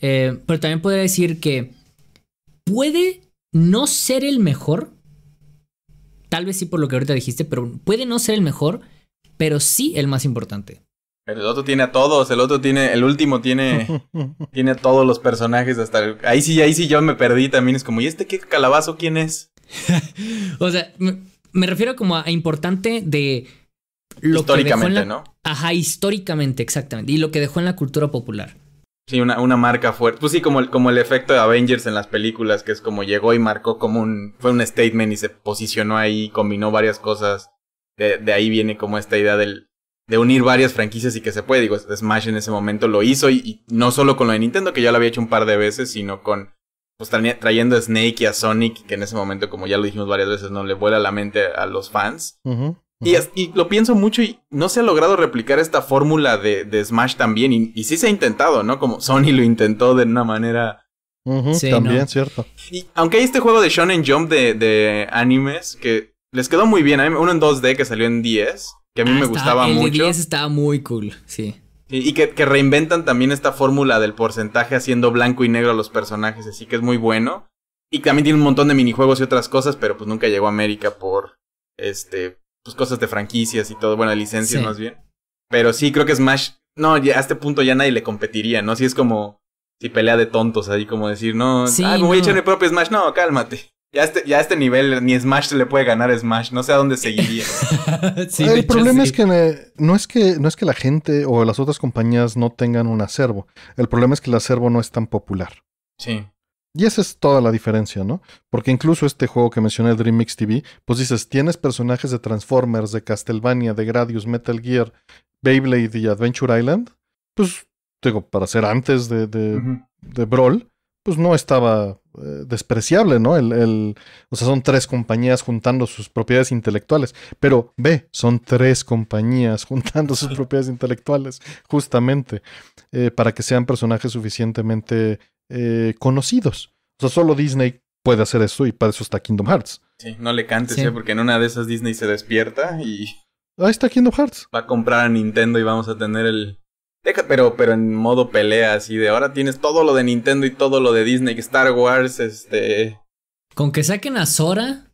Speaker 3: Eh, pero también podría decir que puede no ser el mejor. Tal vez sí por lo que ahorita dijiste, pero puede no ser el mejor, pero sí el más importante.
Speaker 2: El otro tiene a todos, el otro tiene, el último tiene, tiene a todos los personajes hasta ahí sí, ahí sí yo me perdí también, es como, ¿y este qué calabazo quién es?
Speaker 3: o sea, me, refiero como a, importante de históricamente, ¿no? Ajá, históricamente, exactamente, y lo que dejó en la cultura popular.
Speaker 2: Sí, una, una marca fuerte. Pues sí, como el, como el efecto de Avengers en las películas, que es como llegó y marcó como un, fue un statement y se posicionó ahí, combinó varias cosas. de ahí viene como esta idea del, de unir varias franquicias y que se puede. Digo, Smash en ese momento lo hizo y, no solo con lo de Nintendo, que ya lo había hecho un par de veces, sino con pues trayendo a Snake y a Sonic, que en ese momento, como ya lo dijimos varias veces, no le vuela la mente a los fans. Y, lo pienso mucho y no se ha logrado replicar esta fórmula de, Smash también. Y, sí se ha intentado, ¿no? Como Sony lo intentó de una manera...
Speaker 3: también, cierto.
Speaker 2: Y aunque hay este juego de Shonen Jump de, de animes que les quedó muy bien. Uno en 2D que salió en 10 que a mí ah, me gustaba mucho.
Speaker 3: El estaba muy cool, sí.
Speaker 2: Y, que, reinventan también esta fórmula del porcentaje haciendo blanco y negro a los personajes, así que es muy bueno. Y también tiene un montón de minijuegos y otras cosas, pero pues nunca llegó a América por este pues cosas de franquicias y todo, bueno, licencia, licencias más bien. Pero sí, creo que Smash, no, ya a este punto ya nadie le competiría, ¿no? Si es como si pelea de tontos ahí, como decir, no, ah, me no. voy a echar mi propio Smash, no, cálmate. Ya este, este nivel ni Smash se le puede ganar a Smash, no sé a dónde seguiría.
Speaker 1: el problema es que no es que no es que la gente o las otras compañías no tengan un acervo. El problema es que el acervo no es tan popular. Sí. Y esa es toda la diferencia, ¿no? Porque incluso este juego que mencioné, Dream Mix TV, pues dices, tienes personajes de Transformers, de Castlevania, de Gradius, Metal Gear, Beyblade y Adventure Island. Pues, digo, para ser antes de, de, de Brawl, pues no estaba eh, despreciable, ¿no? El, o sea, son tres compañías juntando sus propiedades intelectuales. Pero ve, son tres compañías juntando sus propiedades intelectuales, justamente, eh, para que sean personajes suficientemente eh, conocidos. O sea, solo Disney puede hacer eso y para eso está Kingdom Hearts. Sí, no le cantes,
Speaker 2: porque en una de esas Disney se despierta y... Ahí está Kingdom Hearts. Va a comprar a Nintendo y vamos a tener el pero, pero en modo pelea, así de ahora tienes todo lo de Nintendo y todo lo de Disney, Star Wars, este.
Speaker 3: Con que saquen a Sora,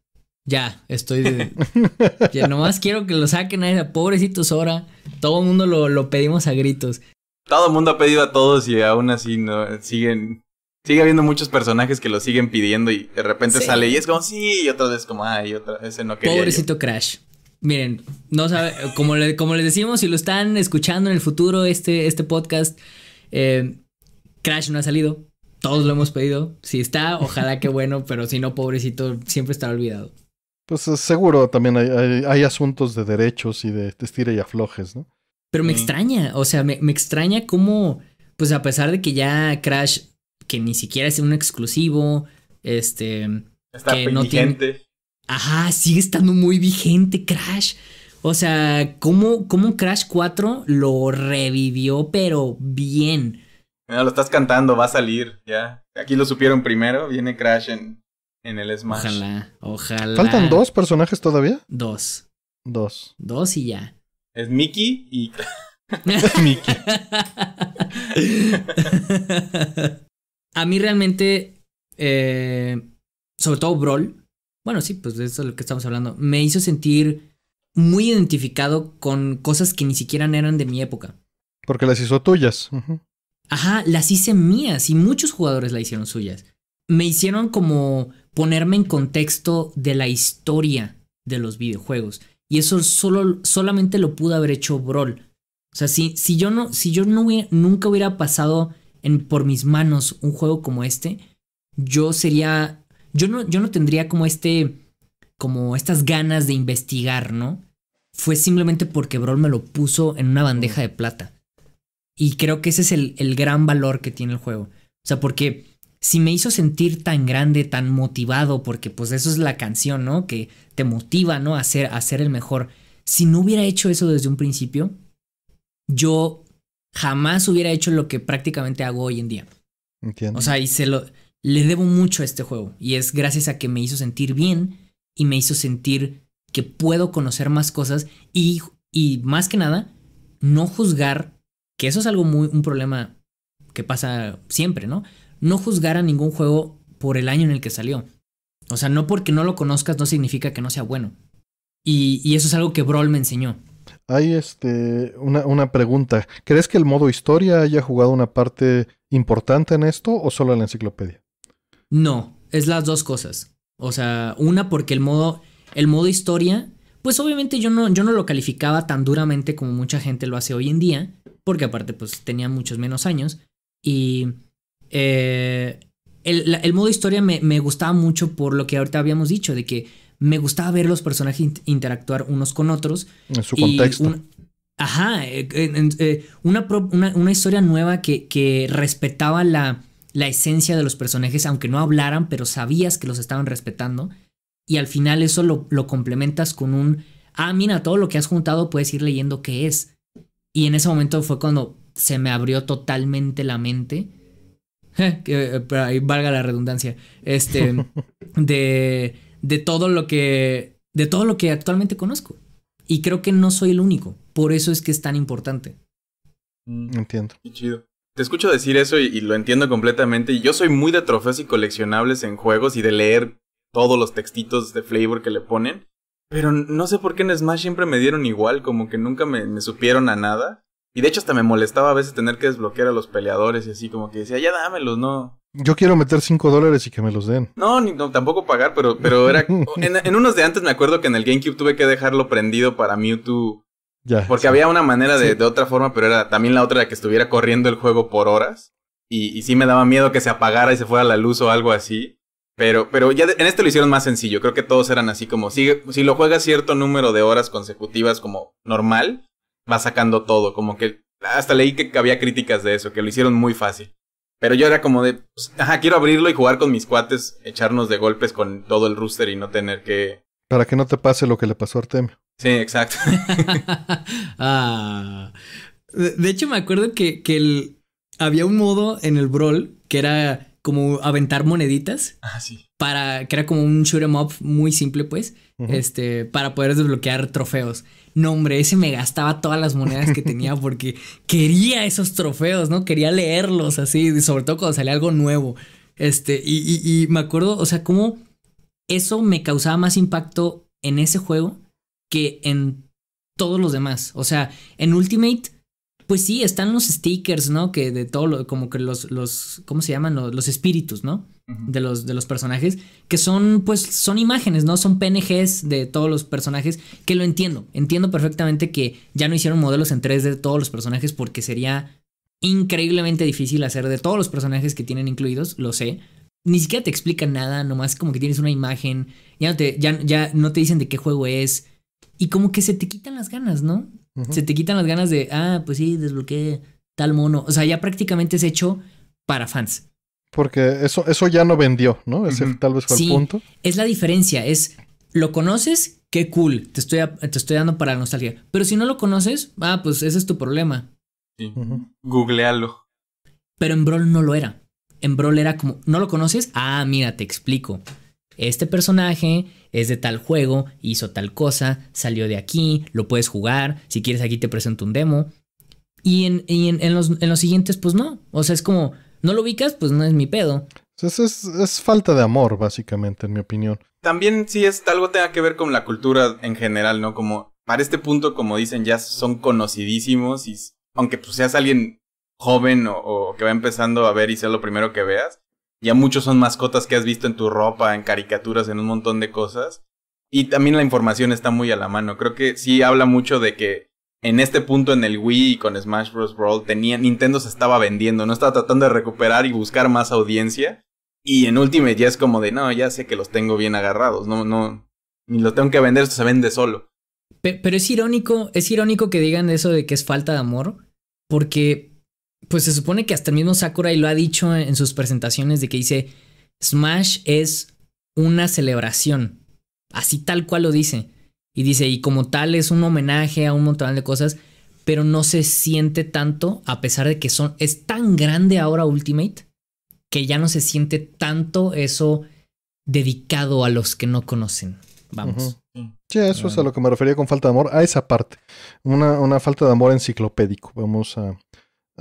Speaker 2: ya,
Speaker 1: estoy.
Speaker 3: De... ya nomás quiero que lo saquen a esa pobrecito Sora. Todo el mundo lo, pedimos a gritos.
Speaker 2: Todo el mundo ha pedido a todos y aún así no siguen. Sigue habiendo muchos personajes que lo siguen pidiendo y de repente sale y es como sí, y otra vez como ay, otra vez
Speaker 3: no quería. Pobrecito Crash. Miren, no sabe, como, le, como les decimos, si lo están escuchando en el futuro, este, este podcast, eh, Crash no ha salido. Todos lo hemos pedido. Si está, ojalá que bueno, pero si no, pobrecito, siempre estará olvidado. Pues
Speaker 1: eh, seguro también hay, asuntos de derechos y de, estira y aflojes, ¿no? Pero me mm.
Speaker 3: extraña, o sea, me, extraña cómo, pues a pesar de que ya Crash, que ni siquiera es un exclusivo, este... que no tiene Ajá, sigue estando muy vigente Crash. O sea, ¿cómo, cómo Crash 4 lo revivió, pero bien?
Speaker 2: Mira, lo estás cantando, va a salir, ya. Aquí lo supieron primero, viene Crash en, en el Smash. Ojalá, ojalá. ¿Faltan dos
Speaker 1: personajes todavía? Dos. Dos. Dos y ya.
Speaker 3: Es Mickey y... Mickey. a mí realmente, eh, sobre todo Brawl, bueno, sí, pues de eso es lo que estamos hablando. Me hizo sentir muy identificado con cosas que ni siquiera eran de mi época.
Speaker 1: Porque las hizo tuyas.
Speaker 3: Ajá, las hice mías y muchos jugadores la hicieron suyas. Me hicieron como ponerme en contexto de la historia de los videojuegos. Y eso solo, solamente lo pudo haber hecho Brawl. O sea, si, si yo, no, si yo no nunca hubiera pasado por mis manos un juego como este, yo sería yo no, yo no tendría como este, como estas ganas de investigar, ¿no? Fue simplemente porque Brawl me lo puso en una bandeja de plata. Y creo que ese es el, gran valor que tiene el juego. O sea, porque si me hizo sentir tan grande, tan motivado, porque pues eso es la canción, ¿no? Que te motiva, ¿no? A hacer a ser el mejor. Si no hubiera hecho eso desde un principio, yo jamás hubiera hecho lo que prácticamente hago hoy en día. Entiendo. O sea, y se lo, le debo mucho a este juego y es gracias a que me hizo sentir bien y me hizo sentir que puedo conocer más cosas y, y más que nada, no juzgar, que eso es algo muy, un problema que pasa siempre, ¿no? No juzgar a ningún juego por el año en el que salió. O sea, no porque no lo conozcas no significa que no sea bueno. Y, eso es algo que Brawl me enseñó.
Speaker 1: Hay este, una, una, pregunta. ¿Crees que el modo historia haya jugado una parte importante en esto o solo en la enciclopedia?
Speaker 3: No, es las dos cosas. O sea, una porque el modo, el modo historia, pues obviamente yo no, yo no lo calificaba tan duramente como mucha gente lo hace hoy en día, porque aparte pues tenía muchos menos años. Y eh, el, modo historia me, gustaba mucho por lo que ahorita habíamos dicho, de que me gustaba ver los personajes interactuar unos con otros. En su contexto. ajá, eh, una, historia nueva que respetaba la, la esencia de los personajes, aunque no hablaran, pero sabías que los estaban respetando. Y al final eso lo, complementas con un, ah, mira, todo lo que has juntado puedes ir leyendo qué es. Y en ese momento fue cuando se me abrió totalmente la mente. que, eh, ahí valga la redundancia. Este. de. de todo lo que. de todo lo que actualmente conozco. Y creo que no soy el único. Por eso es que es tan importante.
Speaker 1: Mm. Entiendo.
Speaker 2: Qué chido. Te escucho decir eso y, lo entiendo completamente. Yo soy muy de trofeos y coleccionables en juegos y de leer todos los textitos de flavor que le ponen. Pero no sé por qué en Smash siempre me dieron igual, como que nunca me, supieron a nada. Y de hecho hasta me molestaba a veces tener que desbloquear a los peleadores y así, como que decía, ya dámelos, no.
Speaker 1: Yo quiero meter 5 dólares y que me los den.
Speaker 2: No, ni, tampoco pagar, pero, pero era... en, unos de antes me acuerdo que en el GameCube tuve que dejarlo prendido para Mewtwo porque había una manera de, otra forma, pero era también la otra que estuviera corriendo el juego por horas. Y, y sí me daba miedo que se apagara y se fuera la luz o algo así. Pero, pero ya en este lo hicieron más sencillo. Creo que todos eran así como, si, si lo juegas cierto número de horas consecutivas como normal, va sacando todo. Como que hasta leí que había críticas de eso, que lo hicieron muy fácil. Pero yo era como de, pues, quiero abrirlo y jugar con mis cuates, echarnos de golpes con todo el rooster y no tener que...
Speaker 1: Para que no te pase lo que le pasó a Artemio.
Speaker 3: Sí, exacto. Ah. De hecho, me acuerdo que, el, había un modo en el Brawl que era como aventar moneditas. Ah, sí. Para, que era como un shoot em up muy simple, pues. Este, para poder desbloquear trofeos. No, hombre, ese me gastaba todas las monedas que tenía porque quería esos trofeos, ¿no? Quería leerlos así, sobre todo cuando salía algo nuevo. Este, y, y, y me acuerdo, o sea, cómo eso me causaba más impacto en ese juego que en todos los demás. O sea, en Ultimate, pues sí, están los stickers, ¿no? Que de todo, lo, como que los, los, ¿cómo se llaman? Los, espíritus, ¿no? De los, de los personajes, que son, pues, son imágenes, ¿no? Son PNGs de todos los personajes, que lo entiendo. Entiendo perfectamente que ya no hicieron modelos en 3D de todos los personajes porque sería increíblemente difícil hacer de todos los personajes que tienen incluidos, lo sé. Ni siquiera te explican nada, nomás como que tienes una imagen, ya te, ya, ya no te dicen de qué juego es, y como que se te quitan las ganas, ¿no? Se te quitan las ganas de, ah, pues sí, desbloqueé tal mono. O sea, ya prácticamente es hecho para fans. Porque
Speaker 1: eso, eso ya no vendió, ¿no? Es tal vez fue el punto.
Speaker 3: Es la diferencia, es lo conoces, qué cool, te estoy, te estoy dando para nostalgia. Pero si no lo conoces, ah, pues ese es tu problema.
Speaker 2: Sí. Googlealo.
Speaker 3: Pero en Brawl no lo era. En Brawl era como, ¿no lo conoces? Ah, mira, te explico. Este personaje es de tal juego, hizo tal cosa, salió de aquí, lo puedes jugar, si quieres aquí te presento un demo. Y en, los, siguientes, pues no. O sea, es como, no lo ubicas, pues no es mi pedo.
Speaker 1: Es, es, falta de amor, básicamente, en mi opinión.
Speaker 3: También sí es algo tenga que ver con la
Speaker 2: cultura en general, ¿no? Como para este punto, como dicen, ya son conocidísimos y aunque pues seas alguien joven o que va empezando a ver y sea lo primero que veas, ya muchos son mascotas que has visto en tu ropa, en caricaturas, en un montón de cosas. Y también la información está muy a la mano. Creo que sí habla mucho de que en este punto en el Wii y con Smash Bros. Brawl Nintendo se estaba vendiendo, no estaba tratando de recuperar y buscar más audiencia. Y en Ultimate ya es como de, no, ya sé que los tengo bien agarrados, no, no, ni los tengo que vender, esto se vende solo.
Speaker 3: Pero, pero es irónico, es irónico que digan eso de que es falta de amor, porque pues se supone que hasta el mismo Sakurai lo ha dicho en sus presentaciones de que dice, Smash es una celebración, así tal cual lo dice. Y dice, y como tal es un homenaje a un montón de cosas, pero no se siente tanto a pesar de que son, es tan grande ahora Ultimate, que ya no se siente tanto eso dedicado a los que no conocen. Vamos.
Speaker 1: Sí, eso es a lo que me refería con falta de amor, a esa parte. Una, una falta de amor enciclopédico. Vamos a,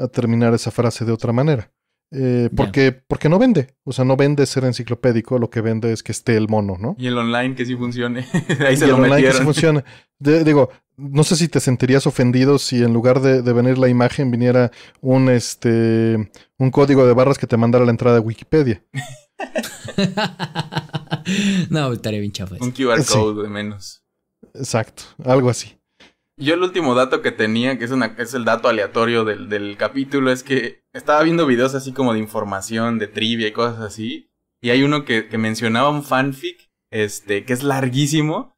Speaker 1: a terminar esa frase de otra manera. Eh, porque, porque no vende. O sea, no vende ser enciclopédico, lo que vende es que esté el mono, ¿no? Y
Speaker 2: el online que sí funcione. Ahí se el online que sí funcione.
Speaker 1: digo, no sé si te sentirías ofendido si en lugar de, venir la imagen viniera un este un código de barras que te mandara la entrada de Wikipedia.
Speaker 3: no, estaría bien chafa. Un QR code de menos.
Speaker 1: Exacto, algo así.
Speaker 2: Yo el último dato que tenía, que es, el dato aleatorio del, capítulo, es que estaba viendo videos así como de información, de trivia y cosas así. Y hay uno que, mencionaba un fanfic, este, que es larguísimo.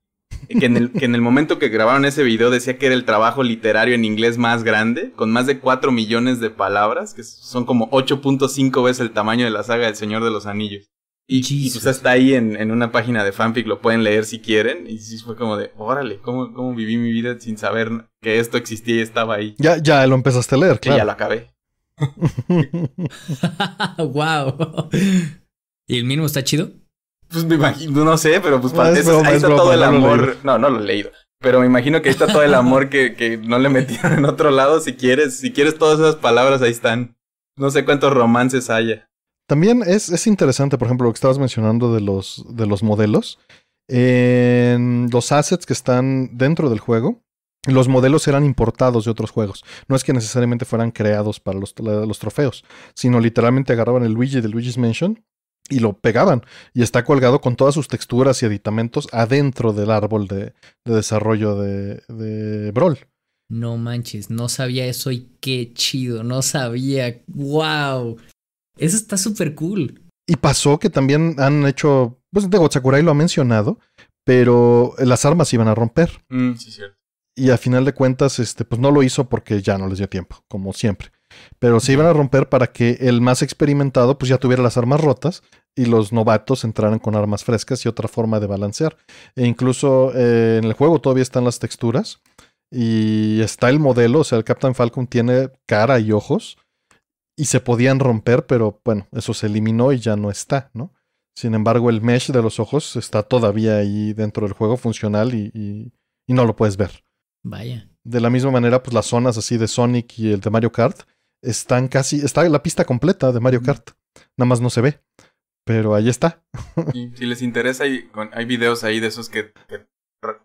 Speaker 2: Que en, el, que en el momento que grabaron ese video decía que era el trabajo literario en inglés más grande, con más de 4 millones de palabras, que son como 8.5 veces el tamaño de la saga del Señor de los Anillos. Y, pues está ahí en, una página de fanfic, lo pueden leer si quieren. Y fue como de, órale, ¿cómo, viví mi vida sin saber que esto existía y estaba ahí?
Speaker 1: Ya, ya lo empezaste a leer, claro. ya lo
Speaker 3: acabé. wow. ¿Y el mínimo está chido? Pues me imagino, no sé, pero pues para eso, ahí está todo el amor.
Speaker 2: No, no lo he leído. Pero me imagino que ahí está todo el amor que, que no le metieron en otro lado. Si quieres, si quieres todas esas palabras, ahí están. No sé cuántos romances haya.
Speaker 1: También es, interesante, por ejemplo, lo que estabas mencionando de los, de los modelos. En los assets que están dentro del juego, los modelos eran importados de otros juegos. No es que necesariamente fueran creados para los, trofeos, sino literalmente agarraban el Luigi de Luigi's Mansion y lo pegaban. Y está colgado con todas sus texturas y aditamentos adentro del árbol de, desarrollo de, de Brawl.
Speaker 3: No manches, no sabía eso y qué chido, no sabía. ¡Wow! Eso está súper cool.
Speaker 1: Y pasó que también han hecho, pues de Sakurai lo ha mencionado, pero las armas iban a romper. Mm. Y a final de cuentas, este, pues no lo hizo porque ya no les dio tiempo, como siempre. Pero se iban a romper para que el más experimentado pues ya tuviera las armas rotas y los novatos entraran con armas frescas y otra forma de balancear. E incluso eh, en el juego todavía están las texturas y está el modelo, o sea, el Captain Falcon tiene cara y ojos y se podían romper, pero bueno, eso se eliminó y ya no está, ¿no? Sin embargo, el mesh de los ojos está todavía ahí dentro del juego funcional y, no lo puedes ver. Vaya. De la misma manera, pues las zonas así de Sonic y el de Mario Kart están casi, está la pista completa de Mario Kart, nada más no se ve, pero ahí está.
Speaker 2: si les interesa, hay, videos ahí de esos que,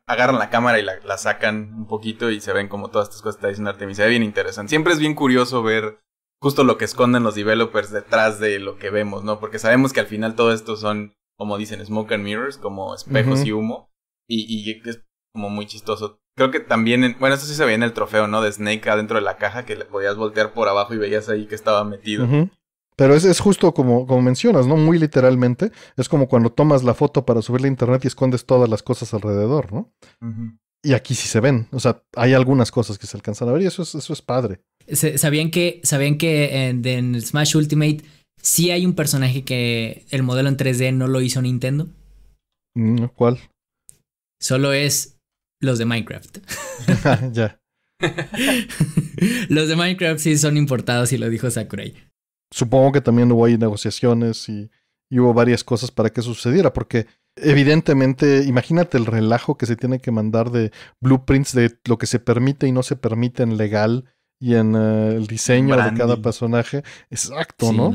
Speaker 2: agarran la cámara y la, sacan un poquito y se ven como todas estas cosas que está diciendo ve Bien interesante. Siempre es bien curioso ver justo lo que esconden los developers detrás de lo que vemos, ¿no? Porque sabemos que al final todo esto son, como dicen, smoke and mirrors, como espejos y humo. Y, y es como muy chistoso. Creo que también, en, bueno, eso sí se veía en el trofeo, ¿no? De Snake adentro de la caja, que le podías voltear por abajo y veías ahí que estaba metido.
Speaker 1: Pero es, es justo como, como mencionas, ¿no? Muy literalmente. Es como cuando tomas la foto para subirla a internet y escondes todas las cosas alrededor, ¿no? Y aquí sí se ven. O sea, hay algunas cosas que se alcanzan a ver y eso es, eso es padre.
Speaker 3: ¿Sabían que, sabían que en, Smash Ultimate sí hay un personaje que el modelo en 3D no lo hizo Nintendo?
Speaker 1: Mm, ¿Cuál?
Speaker 3: Solo es los de Minecraft.
Speaker 1: Ah, ya.
Speaker 3: los de Minecraft sí son importados y lo dijo Sakurai.
Speaker 1: Supongo que también hubo ahí negociaciones y, y, hubo varias cosas para que sucediera, porque Evidentemente, imagínate el relajo que se tiene que mandar de blueprints de lo que se permite y no se permite en legal y en eh, el diseño de cada personaje. Exacto, ¿no?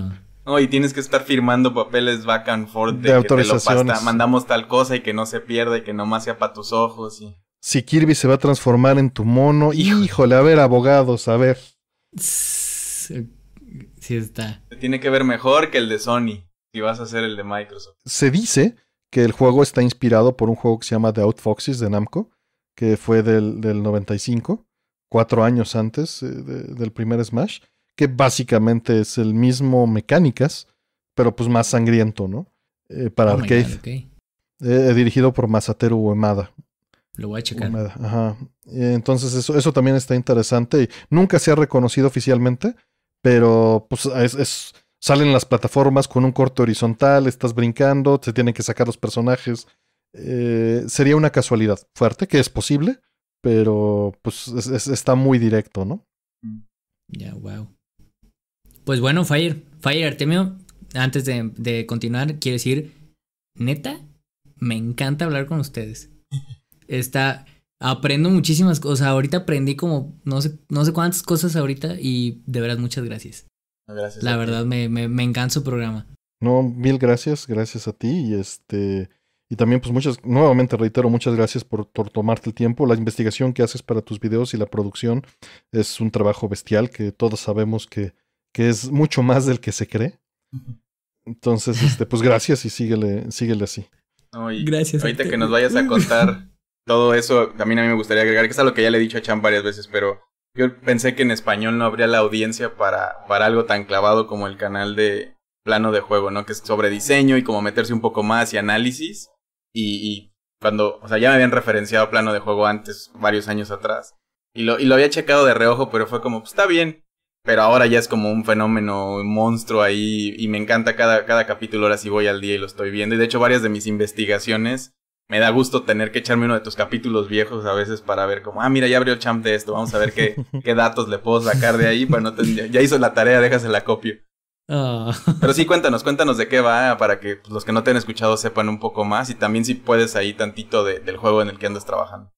Speaker 2: ¿no? y tienes que estar firmando papeles back and forth de, autorización. autorizaciones. mandamos tal cosa y que no se pierda y que nomás sea para tus ojos.
Speaker 1: Si Kirby se va a transformar en tu mono, híjole, a ver, abogados, a ver. Sí está.
Speaker 2: Se tiene que ver mejor que el de Sony si vas a ser el de Microsoft.
Speaker 1: Se dice que el juego está inspirado por un juego que se llama The Outfoxes de Namco, que fue del, del 95, cuatro años antes eh, del primer Smash, que básicamente es el mismo mecánicas, pero pues más sangriento, ¿no? Eh, para oh arcade. Eh, dirigido por Masateru Uemada. Lo voy a checar. ajá. Entonces eso, eso también está interesante y nunca se ha reconocido oficialmente, pero pues es salen las plataformas con un corte horizontal, estás brincando, se tienen que sacar los personajes. Eh, sería una casualidad fuerte, que es posible, pero pues está muy directo, ¿no?
Speaker 3: Ya, wow. Pues bueno, Fire, Fire Artemio, antes de, continuar, quiero decir, neta, me encanta hablar con ustedes. Está, aprendo muchísimas cosas. Ahorita aprendí como no sé, no sé cuántas cosas ahorita y de veras muchas gracias. La verdad, me, me, encanta su programa.
Speaker 1: No, mil gracias, gracias a ti y este... Y también, pues muchas, nuevamente reitero, muchas gracias por, tomarte el tiempo. La investigación que haces para tus videos y la producción es un trabajo bestial que todos sabemos que, es mucho más del que se cree. Entonces, este, pues gracias y síguele, síguele así.
Speaker 3: gracias.
Speaker 2: Ahorita que nos vayas a contar todo eso, también a mí me gustaría agregar, que es algo que ya le he dicho a Chan varias veces, pero yo pensé que en español no habría la audiencia para, para algo tan clavado como el canal de plano de juego, ¿no? Que es sobre diseño y como meterse un poco más y análisis. Y, cuando, o sea, ya me habían referenciado plano de juego antes, varios años atrás. Y lo, y lo había checado de reojo, pero fue como, pues está bien. Pero ahora ya es como un fenómeno, un monstruo ahí. Y me encanta cada, cada capítulo, ahora sí voy al día y lo estoy viendo. Y de hecho varias de mis investigaciones me da gusto tener que echarme uno de tus capítulos viejos a veces para ver como, ah, mira, ya abrió el Champ de esto, vamos a ver qué, datos le puedo sacar de ahí. Bueno, ya hizo la tarea, la copio.
Speaker 3: Ah. Pero
Speaker 2: sí, cuéntanos, cuéntanos de qué va, para que los que no te han escuchado sepan un poco más y también si puedes ahí tantito del juego en el que andas
Speaker 3: trabajando.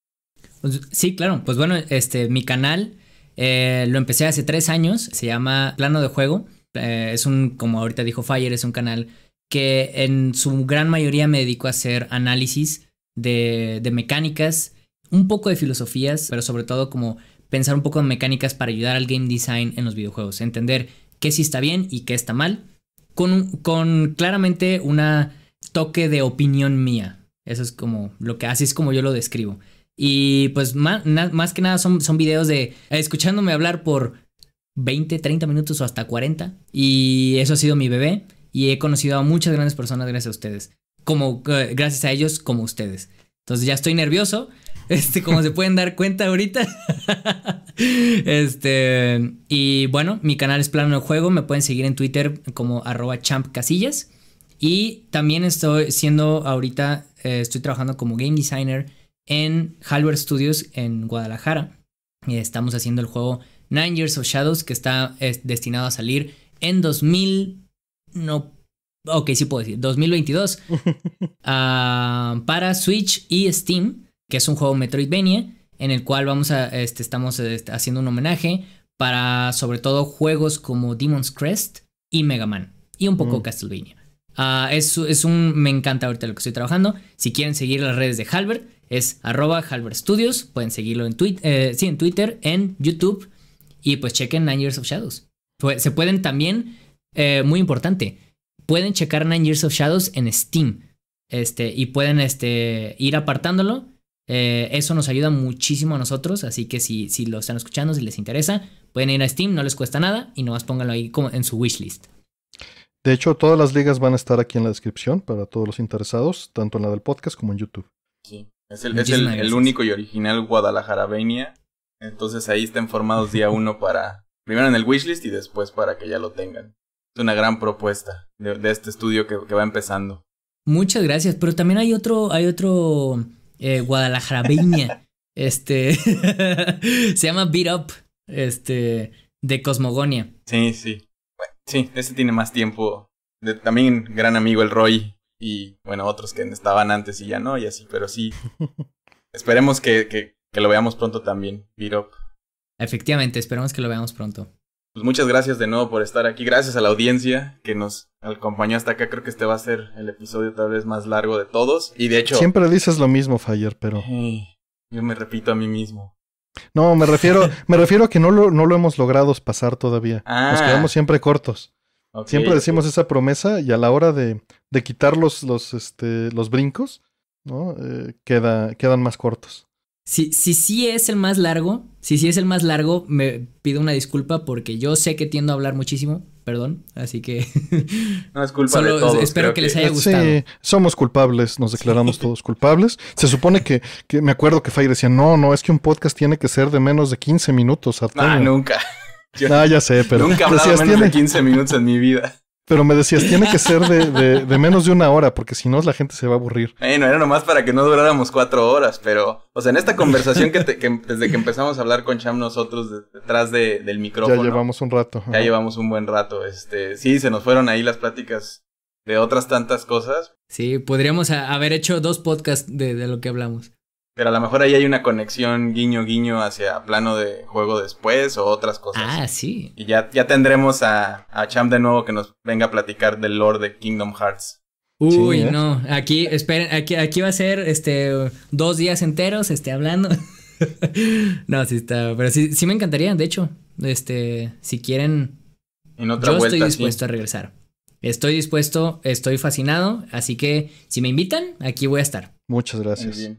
Speaker 3: Pues, sí, claro, pues bueno, este, mi canal eh, lo empecé hace tres años, se llama Plano de Juego, eh, es un, como ahorita dijo Fire, es un canal que en su gran mayoría me dedico a hacer análisis de, mecánicas, un poco de filosofías, pero sobre todo como pensar un poco en mecánicas para ayudar al game design en los videojuegos, entender qué sí está bien y qué está mal, con, claramente un toque de opinión mía. Eso es como lo que así es como yo lo describo. Y pues más, que nada son, son videos de escuchándome hablar por 20, 30 minutos o hasta 40. Y eso ha sido mi bebé y he conocido a muchas grandes personas gracias a ustedes. Como eh, gracias a ellos como ustedes. Entonces ya estoy nervioso, este como se pueden dar cuenta ahorita. este y bueno, mi canal es Plano de Juego, me pueden seguir en Twitter como @champcasillas y también estoy siendo ahorita eh, estoy trabajando como game designer en Halber Studios en Guadalajara. Y eh, Estamos haciendo el juego Nine Years of Shadows que está destinado a salir en 2020 no... Ok, sí puedo decir, 2022. Ah, para Switch y Steam, que es un juego Metroidvania, en el cual vamos a, este, estamos este, haciendo un homenaje para sobre todo juegos como Demon's Crest y Mega Man, y un poco mm. Castlevania. Ah, es, un. Me encanta ahorita lo que estoy trabajando. Si quieren seguir las redes de Halbert, es arroba Halbert Studios. Pueden seguirlo en, Twitter eh, en Twitter, en YouTube. Y pues chequen Nine Years of Shadows. se pueden también eh, muy importante. Pueden checar Nine Years of Shadows en Steam. Este, y pueden este, ir apartándolo. Eh, eso nos ayuda muchísimo a nosotros. Así que si, si lo están escuchando, si les interesa, pueden ir a Steam, no les cuesta nada. Y nomás pónganlo ahí como en su wishlist.
Speaker 1: De hecho, todas las ligas van a estar aquí en la descripción para todos los interesados, tanto en la del podcast como en YouTube. Sí. Es el,
Speaker 2: único y original Venia. Entonces ahí estén formados día uno para. Primero en el wishlist y después para que ya lo tengan una gran propuesta de, este estudio que, va empezando.
Speaker 3: Muchas gracias, pero también hay otro, hay otro eh, este, se llama Beat Up, este, de Cosmogonia.
Speaker 2: Sí, sí, sí, ese tiene más tiempo, también gran amigo el Roy y, bueno, otros que estaban antes y ya no, y así, pero sí, esperemos que, que lo veamos pronto también, Beat Up.
Speaker 3: Efectivamente, esperemos que lo veamos pronto.
Speaker 2: Pues muchas gracias de nuevo por estar aquí. Gracias a la audiencia que nos acompañó hasta acá. Creo que este va a ser el episodio tal vez más largo de todos. Y de hecho. Siempre
Speaker 1: dices lo mismo, Fire, pero.
Speaker 2: yo me repito a mí mismo.
Speaker 1: No, me refiero, me refiero a que no lo, no lo hemos logrado pasar todavía. nos ah. quedamos siempre cortos. siempre decimos esa promesa y a la hora de,
Speaker 3: de quitar los, los, este, los brincos, ¿no? Eh, queda, quedan más cortos. Si, si sí es el más largo, si sí es el más largo, me pido una disculpa porque yo sé que tiendo a hablar muchísimo, perdón, así que... no es Espero que, les haya gustado. Sí,
Speaker 1: somos culpables, nos declaramos todos culpables. Se supone que, que, me acuerdo que Fire decía, no, no, es que un podcast tiene que ser de menos de 15 minutos. Ah, nunca. Ah, ya sé, pero... Nunca he hablado menos de
Speaker 2: 15 minutos en mi vida.
Speaker 1: Pero me decías, tiene que ser de, menos de una hora, porque si no la gente se va a aburrir.
Speaker 2: No era nomás para que no duráramos cuatro horas, pero, o sea, en esta conversación que, desde que empezamos a hablar con Cham nosotros detrás del micrófono. Ya llevamos un rato. Ya llevamos un buen rato. Este, sí, se nos fueron ahí las pláticas de otras tantas cosas.
Speaker 3: Sí, podríamos haber hecho dos podcasts de lo que hablamos.
Speaker 2: Pero a lo mejor ahí hay una conexión guiño guiño hacia plano de juego después o otras cosas.
Speaker 3: Ah, sí.
Speaker 2: Y ya, ya tendremos a, a Champ de nuevo que nos venga a platicar del lore de Kingdom Hearts. Uy, ¿eh?
Speaker 3: no, aquí, esperen, aquí, aquí va a ser este dos días enteros, este, hablando. no, sí está, pero sí, sí me encantaría, de hecho. Este, si quieren. En otra yo estoy dispuesto a regresar. Estoy dispuesto, estoy fascinado, así que si me invitan, aquí voy a estar. Muchas
Speaker 2: gracias.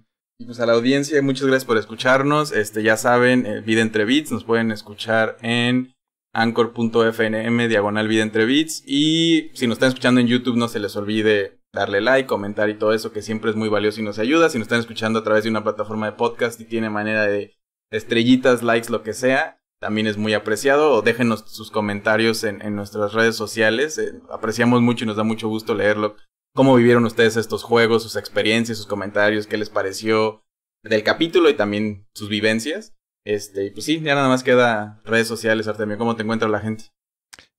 Speaker 2: Pues a la audiencia, muchas gracias por escucharnos. Este, ya saben, eh, Vida Entre Beats, nos pueden escuchar en anchor.fnm, diagonal Vida Entre Beats. Y si nos están escuchando en YouTube, no se les olvide darle like, comentar y todo eso, que siempre es muy valioso y nos ayuda. Si nos están escuchando a través de una plataforma de podcast y tiene manera de estrellitas, likes, lo que sea, también es muy apreciado. O déjenos sus comentarios en, nuestras redes sociales. Eh, apreciamos mucho y nos da mucho gusto leerlo cómo vivieron ustedes estos juegos, sus experiencias, sus comentarios, qué les pareció del capítulo y también sus vivencias. Este, pues sí, ya nada más queda redes sociales, Artemio. ¿Cómo te encuentra la gente?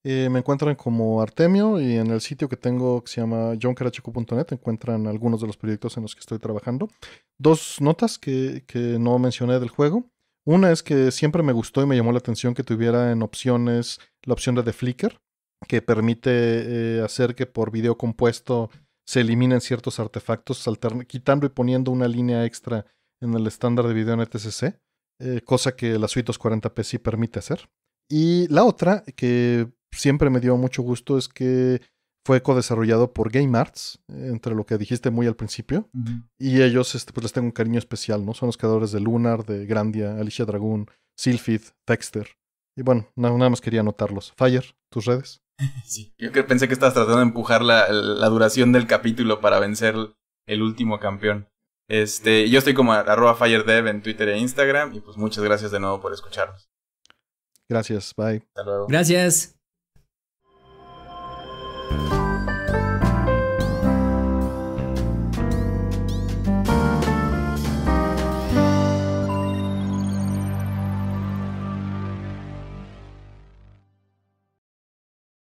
Speaker 1: Eh, me encuentran como Artemio y en el sitio que tengo que se llama jonkerachico.net encuentran algunos de los proyectos en los que estoy trabajando. Dos notas que, no mencioné del juego. Una es que siempre me gustó y me llamó la atención que tuviera en opciones la opción de The Flickr, que permite eh, hacer que por video compuesto se eliminan ciertos artefactos, quitando y poniendo una línea extra en el estándar de video en ETCC, eh, cosa que la suite 240p sí permite hacer. Y la otra, que siempre me dio mucho gusto, es que fue co-desarrollado por Game Arts, eh, entre lo que dijiste muy al principio, y ellos este, pues les tengo un cariño especial, ¿no? Son los creadores de Lunar, de Grandia, Alicia Dragoon, Sylphid, Texter. Y bueno, nada más quería anotarlos. Fire, tus redes.
Speaker 2: Yo pensé que estabas tratando de empujar la, duración del capítulo para vencer el último campeón. Este, yo estoy como arroba FireDev en Twitter e Instagram. Y pues muchas gracias de nuevo por escucharnos.
Speaker 1: Gracias, bye. Hasta
Speaker 3: luego. Gracias.